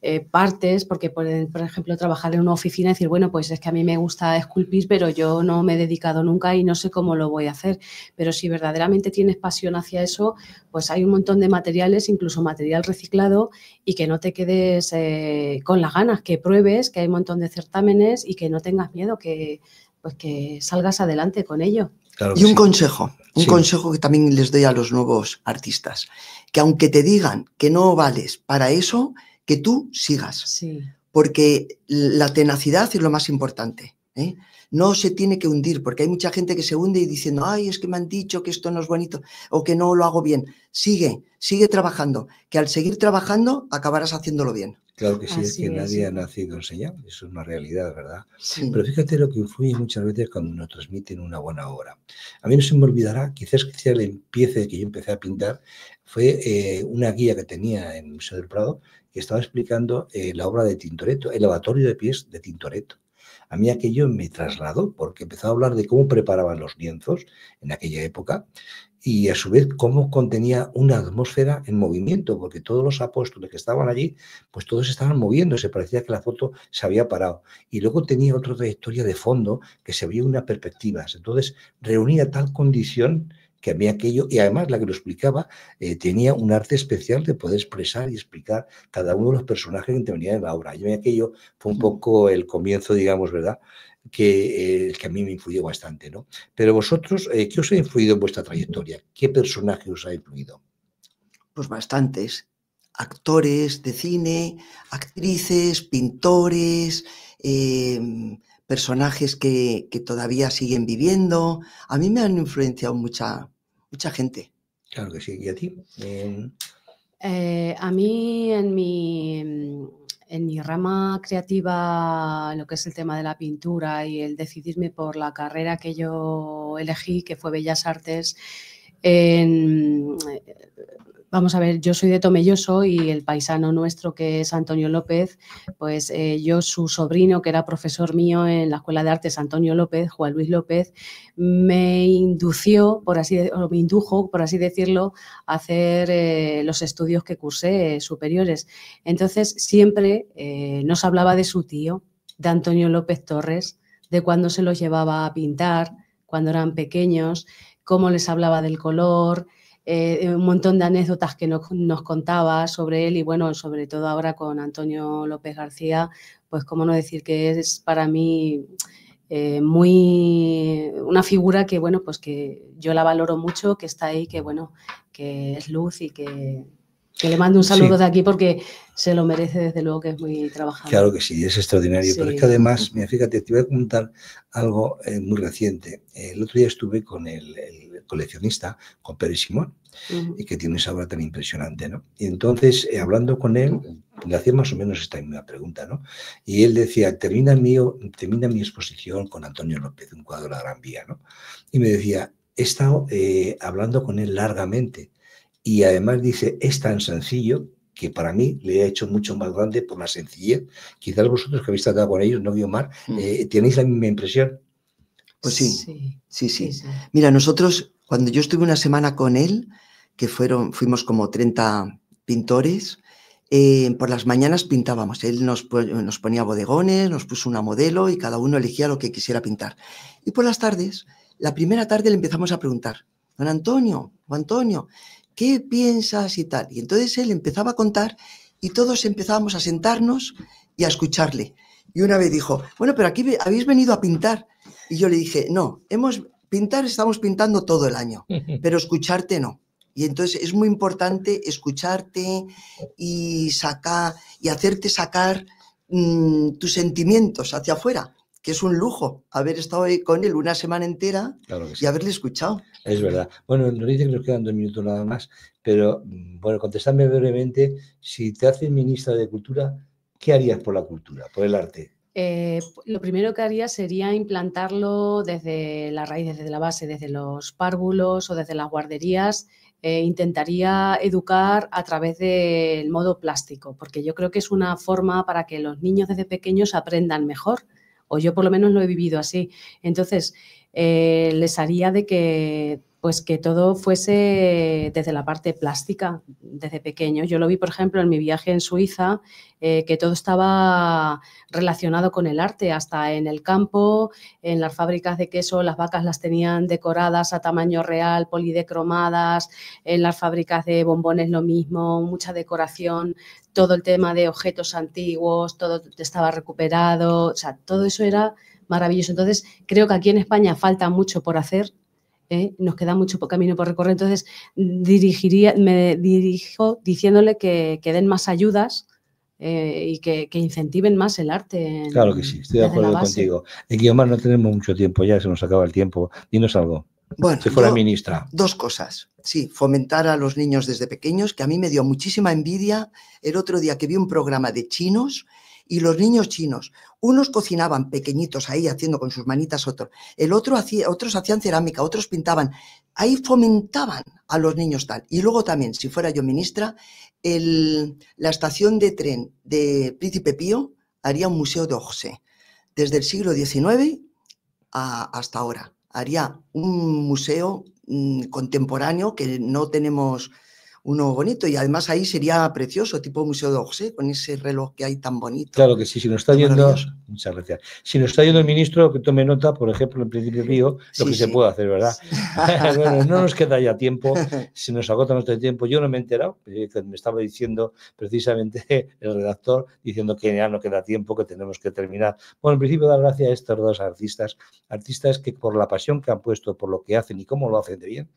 eh, partes, porque pueden, por ejemplo, trabajar en una oficina y decir, bueno, pues es que a mí me gusta esculpir, pero yo no me he dedicado nunca y no sé cómo lo voy a hacer. Pero si verdaderamente tienes pasión hacia eso, pues hay un montón de materiales, incluso material reciclado, y que no te quedes eh, con las ganas, que pruebes, que hay un montón de certámenes y que no tengas miedo, que pues que salgas adelante con ello. y un consejo, un consejo que también les doy a los nuevos artistas, que aunque te digan que no vales para eso, que tú sigas. Porque la tenacidad es lo más importante. ¿eh? No se tiene que hundir, porque hay mucha gente que se hunde y diciendo, ay, es que me han dicho que esto no es bonito o que no lo hago bien. Sigue, sigue trabajando, que al seguir trabajando acabarás haciéndolo bien. Claro que sí, es que nadie ha nacido enseñado, eso es una realidad, ¿verdad? Pero fíjate lo que influye muchas veces cuando nos transmiten una buena obra. A mí no se me olvidará, quizás que el empiece que yo empecé a pintar, fue eh, una guía que tenía en el Museo del Prado estaba explicando eh, la obra de Tintoretto, El lavatorio de pies de Tintoretto. A mí aquello me trasladó porque empezó a hablar de cómo preparaban los lienzos en aquella época y a su vez cómo contenía una atmósfera en movimiento, porque todos los apóstoles que estaban allí, pues todos estaban Se parecía que la foto se había parado. Y luego tenía otra trayectoria de fondo que se veía unas perspectivas. Entonces reunía tal condición que a mí aquello, y además la que lo explicaba, eh, tenía un arte especial de poder expresar y explicar cada uno de los personajes que intervenían en la obra. Yo aquello fue un poco el comienzo, digamos, ¿verdad? Que, eh, que a mí me influyó bastante, ¿no? Pero vosotros, eh, ¿qué os ha influido en vuestra trayectoria? ¿Qué personaje os ha influido? Pues bastantes. Actores de cine, actrices, pintores, personajes que, todavía siguen viviendo. A mí me han influenciado mucha, mucha gente. Claro que sí. ¿Y a ti? Em, eh, a mí, en mi, en mi rama creativa, lo que es el tema de la pintura y el decidirme por la carrera que yo elegí, que fue Bellas Artes, en, vamos a ver, yo soy de Tomelloso y el paisano nuestro que es Antonio López, pues eh, yo, su sobrino, que era profesor mío en la Escuela de Artes, Antonio López, Juan Luis López, me indució, por así indujo, por así decirlo, a hacer eh, los estudios que cursé eh, superiores. Entonces, siempre nos hablaba de su tío, de Antonio López Torres, de cuando se los llevaba a pintar, cuando eran pequeños, cómo les hablaba del color, eh, un montón de anécdotas que nos contaba sobre él y bueno, sobre todo ahora con Antonio López García, pues cómo no decir que es para mí eh, muy una figura que bueno, pues que yo la valoro mucho, que está ahí, que bueno, que es luz y que, le mando un saludo de aquí porque se lo merece, desde luego, que es muy trabajador. Claro que sí, es extraordinario. Pero es que además, mira, fíjate, te voy a contar algo eh, muy reciente. El otro día estuve con el coleccionista, con Pérez Simón, y que tiene esa obra tan impresionante, ¿no? Y entonces, eh, hablando con él, me hacía más o menos esta misma pregunta, ¿no? Y él decía, termina mi, termina mi exposición con Antonio López, un cuadro de la Gran Vía, ¿no? Y me decía, he estado eh, hablando con él largamente, y además dice, es tan sencillo que para mí le ha hecho mucho más grande por la sencillez. Quizás vosotros que habéis tratado con ellos, no vio mm. eh, tenéis la misma impresión. Pues sí. sí, sí. Mira, nosotros cuando yo estuve una semana con él, que fueron, fuimos como 30 pintores, eh, por las mañanas pintábamos. Él nos, nos, ponía bodegones, nos puso una modelo y cada uno elegía lo que quisiera pintar. Y por las tardes, la primera tarde le empezamos a preguntar, don Antonio, don Antonio, ¿qué piensas y tal? Y entonces él empezaba a contar y todos empezábamos a sentarnos y a escucharle. Y una vez dijo, bueno, pero aquí habéis venido a pintar. Y yo le dije, no, hemos, pintar estamos pintando todo el año, pero escucharte no. Y entonces es muy importante escucharte y sacar y hacerte sacar mm, tus sentimientos hacia afuera, que es un lujo haber estado ahí con él una semana entera y haberle escuchado. Es verdad. Bueno, nos dicen que nos quedan dos minutos nada más, pero mm, bueno, contestadme brevemente, si te haces ministra de Cultura, ¿qué harías por la cultura, por el arte? Eh, lo primero que haría sería implantarlo desde la raíz, desde la base, desde los párvulos o desde las guarderías. Eh, intentaría educar a través del modo plástico, porque yo creo que es una forma para que los niños desde pequeños aprendan mejor, o yo por lo menos lo he vivido así. Entonces, eh, les haría de que pues que todo fuese desde la parte plástica, desde pequeño. Yo lo vi, por ejemplo, en mi viaje en Suiza, eh, que todo estaba relacionado con el arte, hasta en el campo, en las fábricas de queso, las vacas las tenían decoradas a tamaño real, polidecromadas, en las fábricas de bombones lo mismo, mucha decoración, todo el tema de objetos antiguos, todo estaba recuperado, o sea, todo eso era maravilloso. Entonces, creo que aquí en España falta mucho por hacer ¿eh? nos queda mucho camino por recorrer. Entonces, dirigiría, me dirijo diciéndole que, den más ayudas. Eh, y que, incentiven más el arte. claro que sí, estoy de acuerdo contigo. En eh, Guiomar no tenemos mucho tiempo, ya se nos acaba el tiempo. Dinos algo. Bueno, si fuera ministra. Dos cosas. Sí, fomentar a los niños desde pequeños, que a mí me dio muchísima envidia el otro día que vi un programa de chinos y los niños chinos. Unos cocinaban pequeñitos ahí haciendo con sus manitas otro, el otro hacía, otros hacían cerámica, otros pintaban. Ahí fomentaban a los niños tal. Y luego también, si fuera yo ministra, el, la estación de tren de Príncipe Pío haría un museo de Orsay, desde el siglo XIX hasta ahora. Haría un museo mm, contemporáneo que no tenemos uno bonito y además ahí sería precioso, tipo Museo de Orsay, con ese reloj que hay tan bonito. Claro que sí, si nos está yendo muchas gracias. Si nos está yendo el ministro, que tome nota, por ejemplo, en principio río, lo que se puede hacer, ¿verdad? bueno, no nos queda ya tiempo, se nos agota nuestro tiempo. Yo no me he enterado, eh, me estaba diciendo precisamente el redactor, diciendo que ya no queda tiempo, que tenemos que terminar. Bueno, en principio dar gracias a estos dos artistas, artistas que por la pasión que han puesto, por lo que hacen y cómo lo hacen de bien,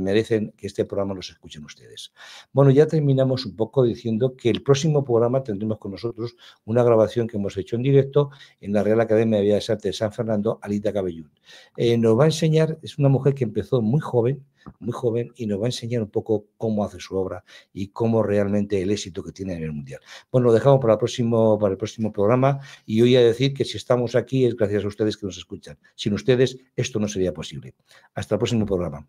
merecen que este programa los escuchemos ustedes. Bueno, ya terminamos un poco diciendo que el próximo programa tendremos con nosotros una grabación que hemos hecho en directo en la Real Academia de Bellas Artes de San Fernando, Alita Cabellón. Eh, nos va a enseñar, es una mujer que empezó muy joven, muy joven, y nos va a enseñar un poco cómo hace su obra y cómo realmente el éxito que tiene en el Mundial. Bueno, lo dejamos para el próximo, para el próximo programa y hoy a decir que si estamos aquí es gracias a ustedes que nos escuchan. Sin ustedes esto no sería posible. Hasta el próximo programa.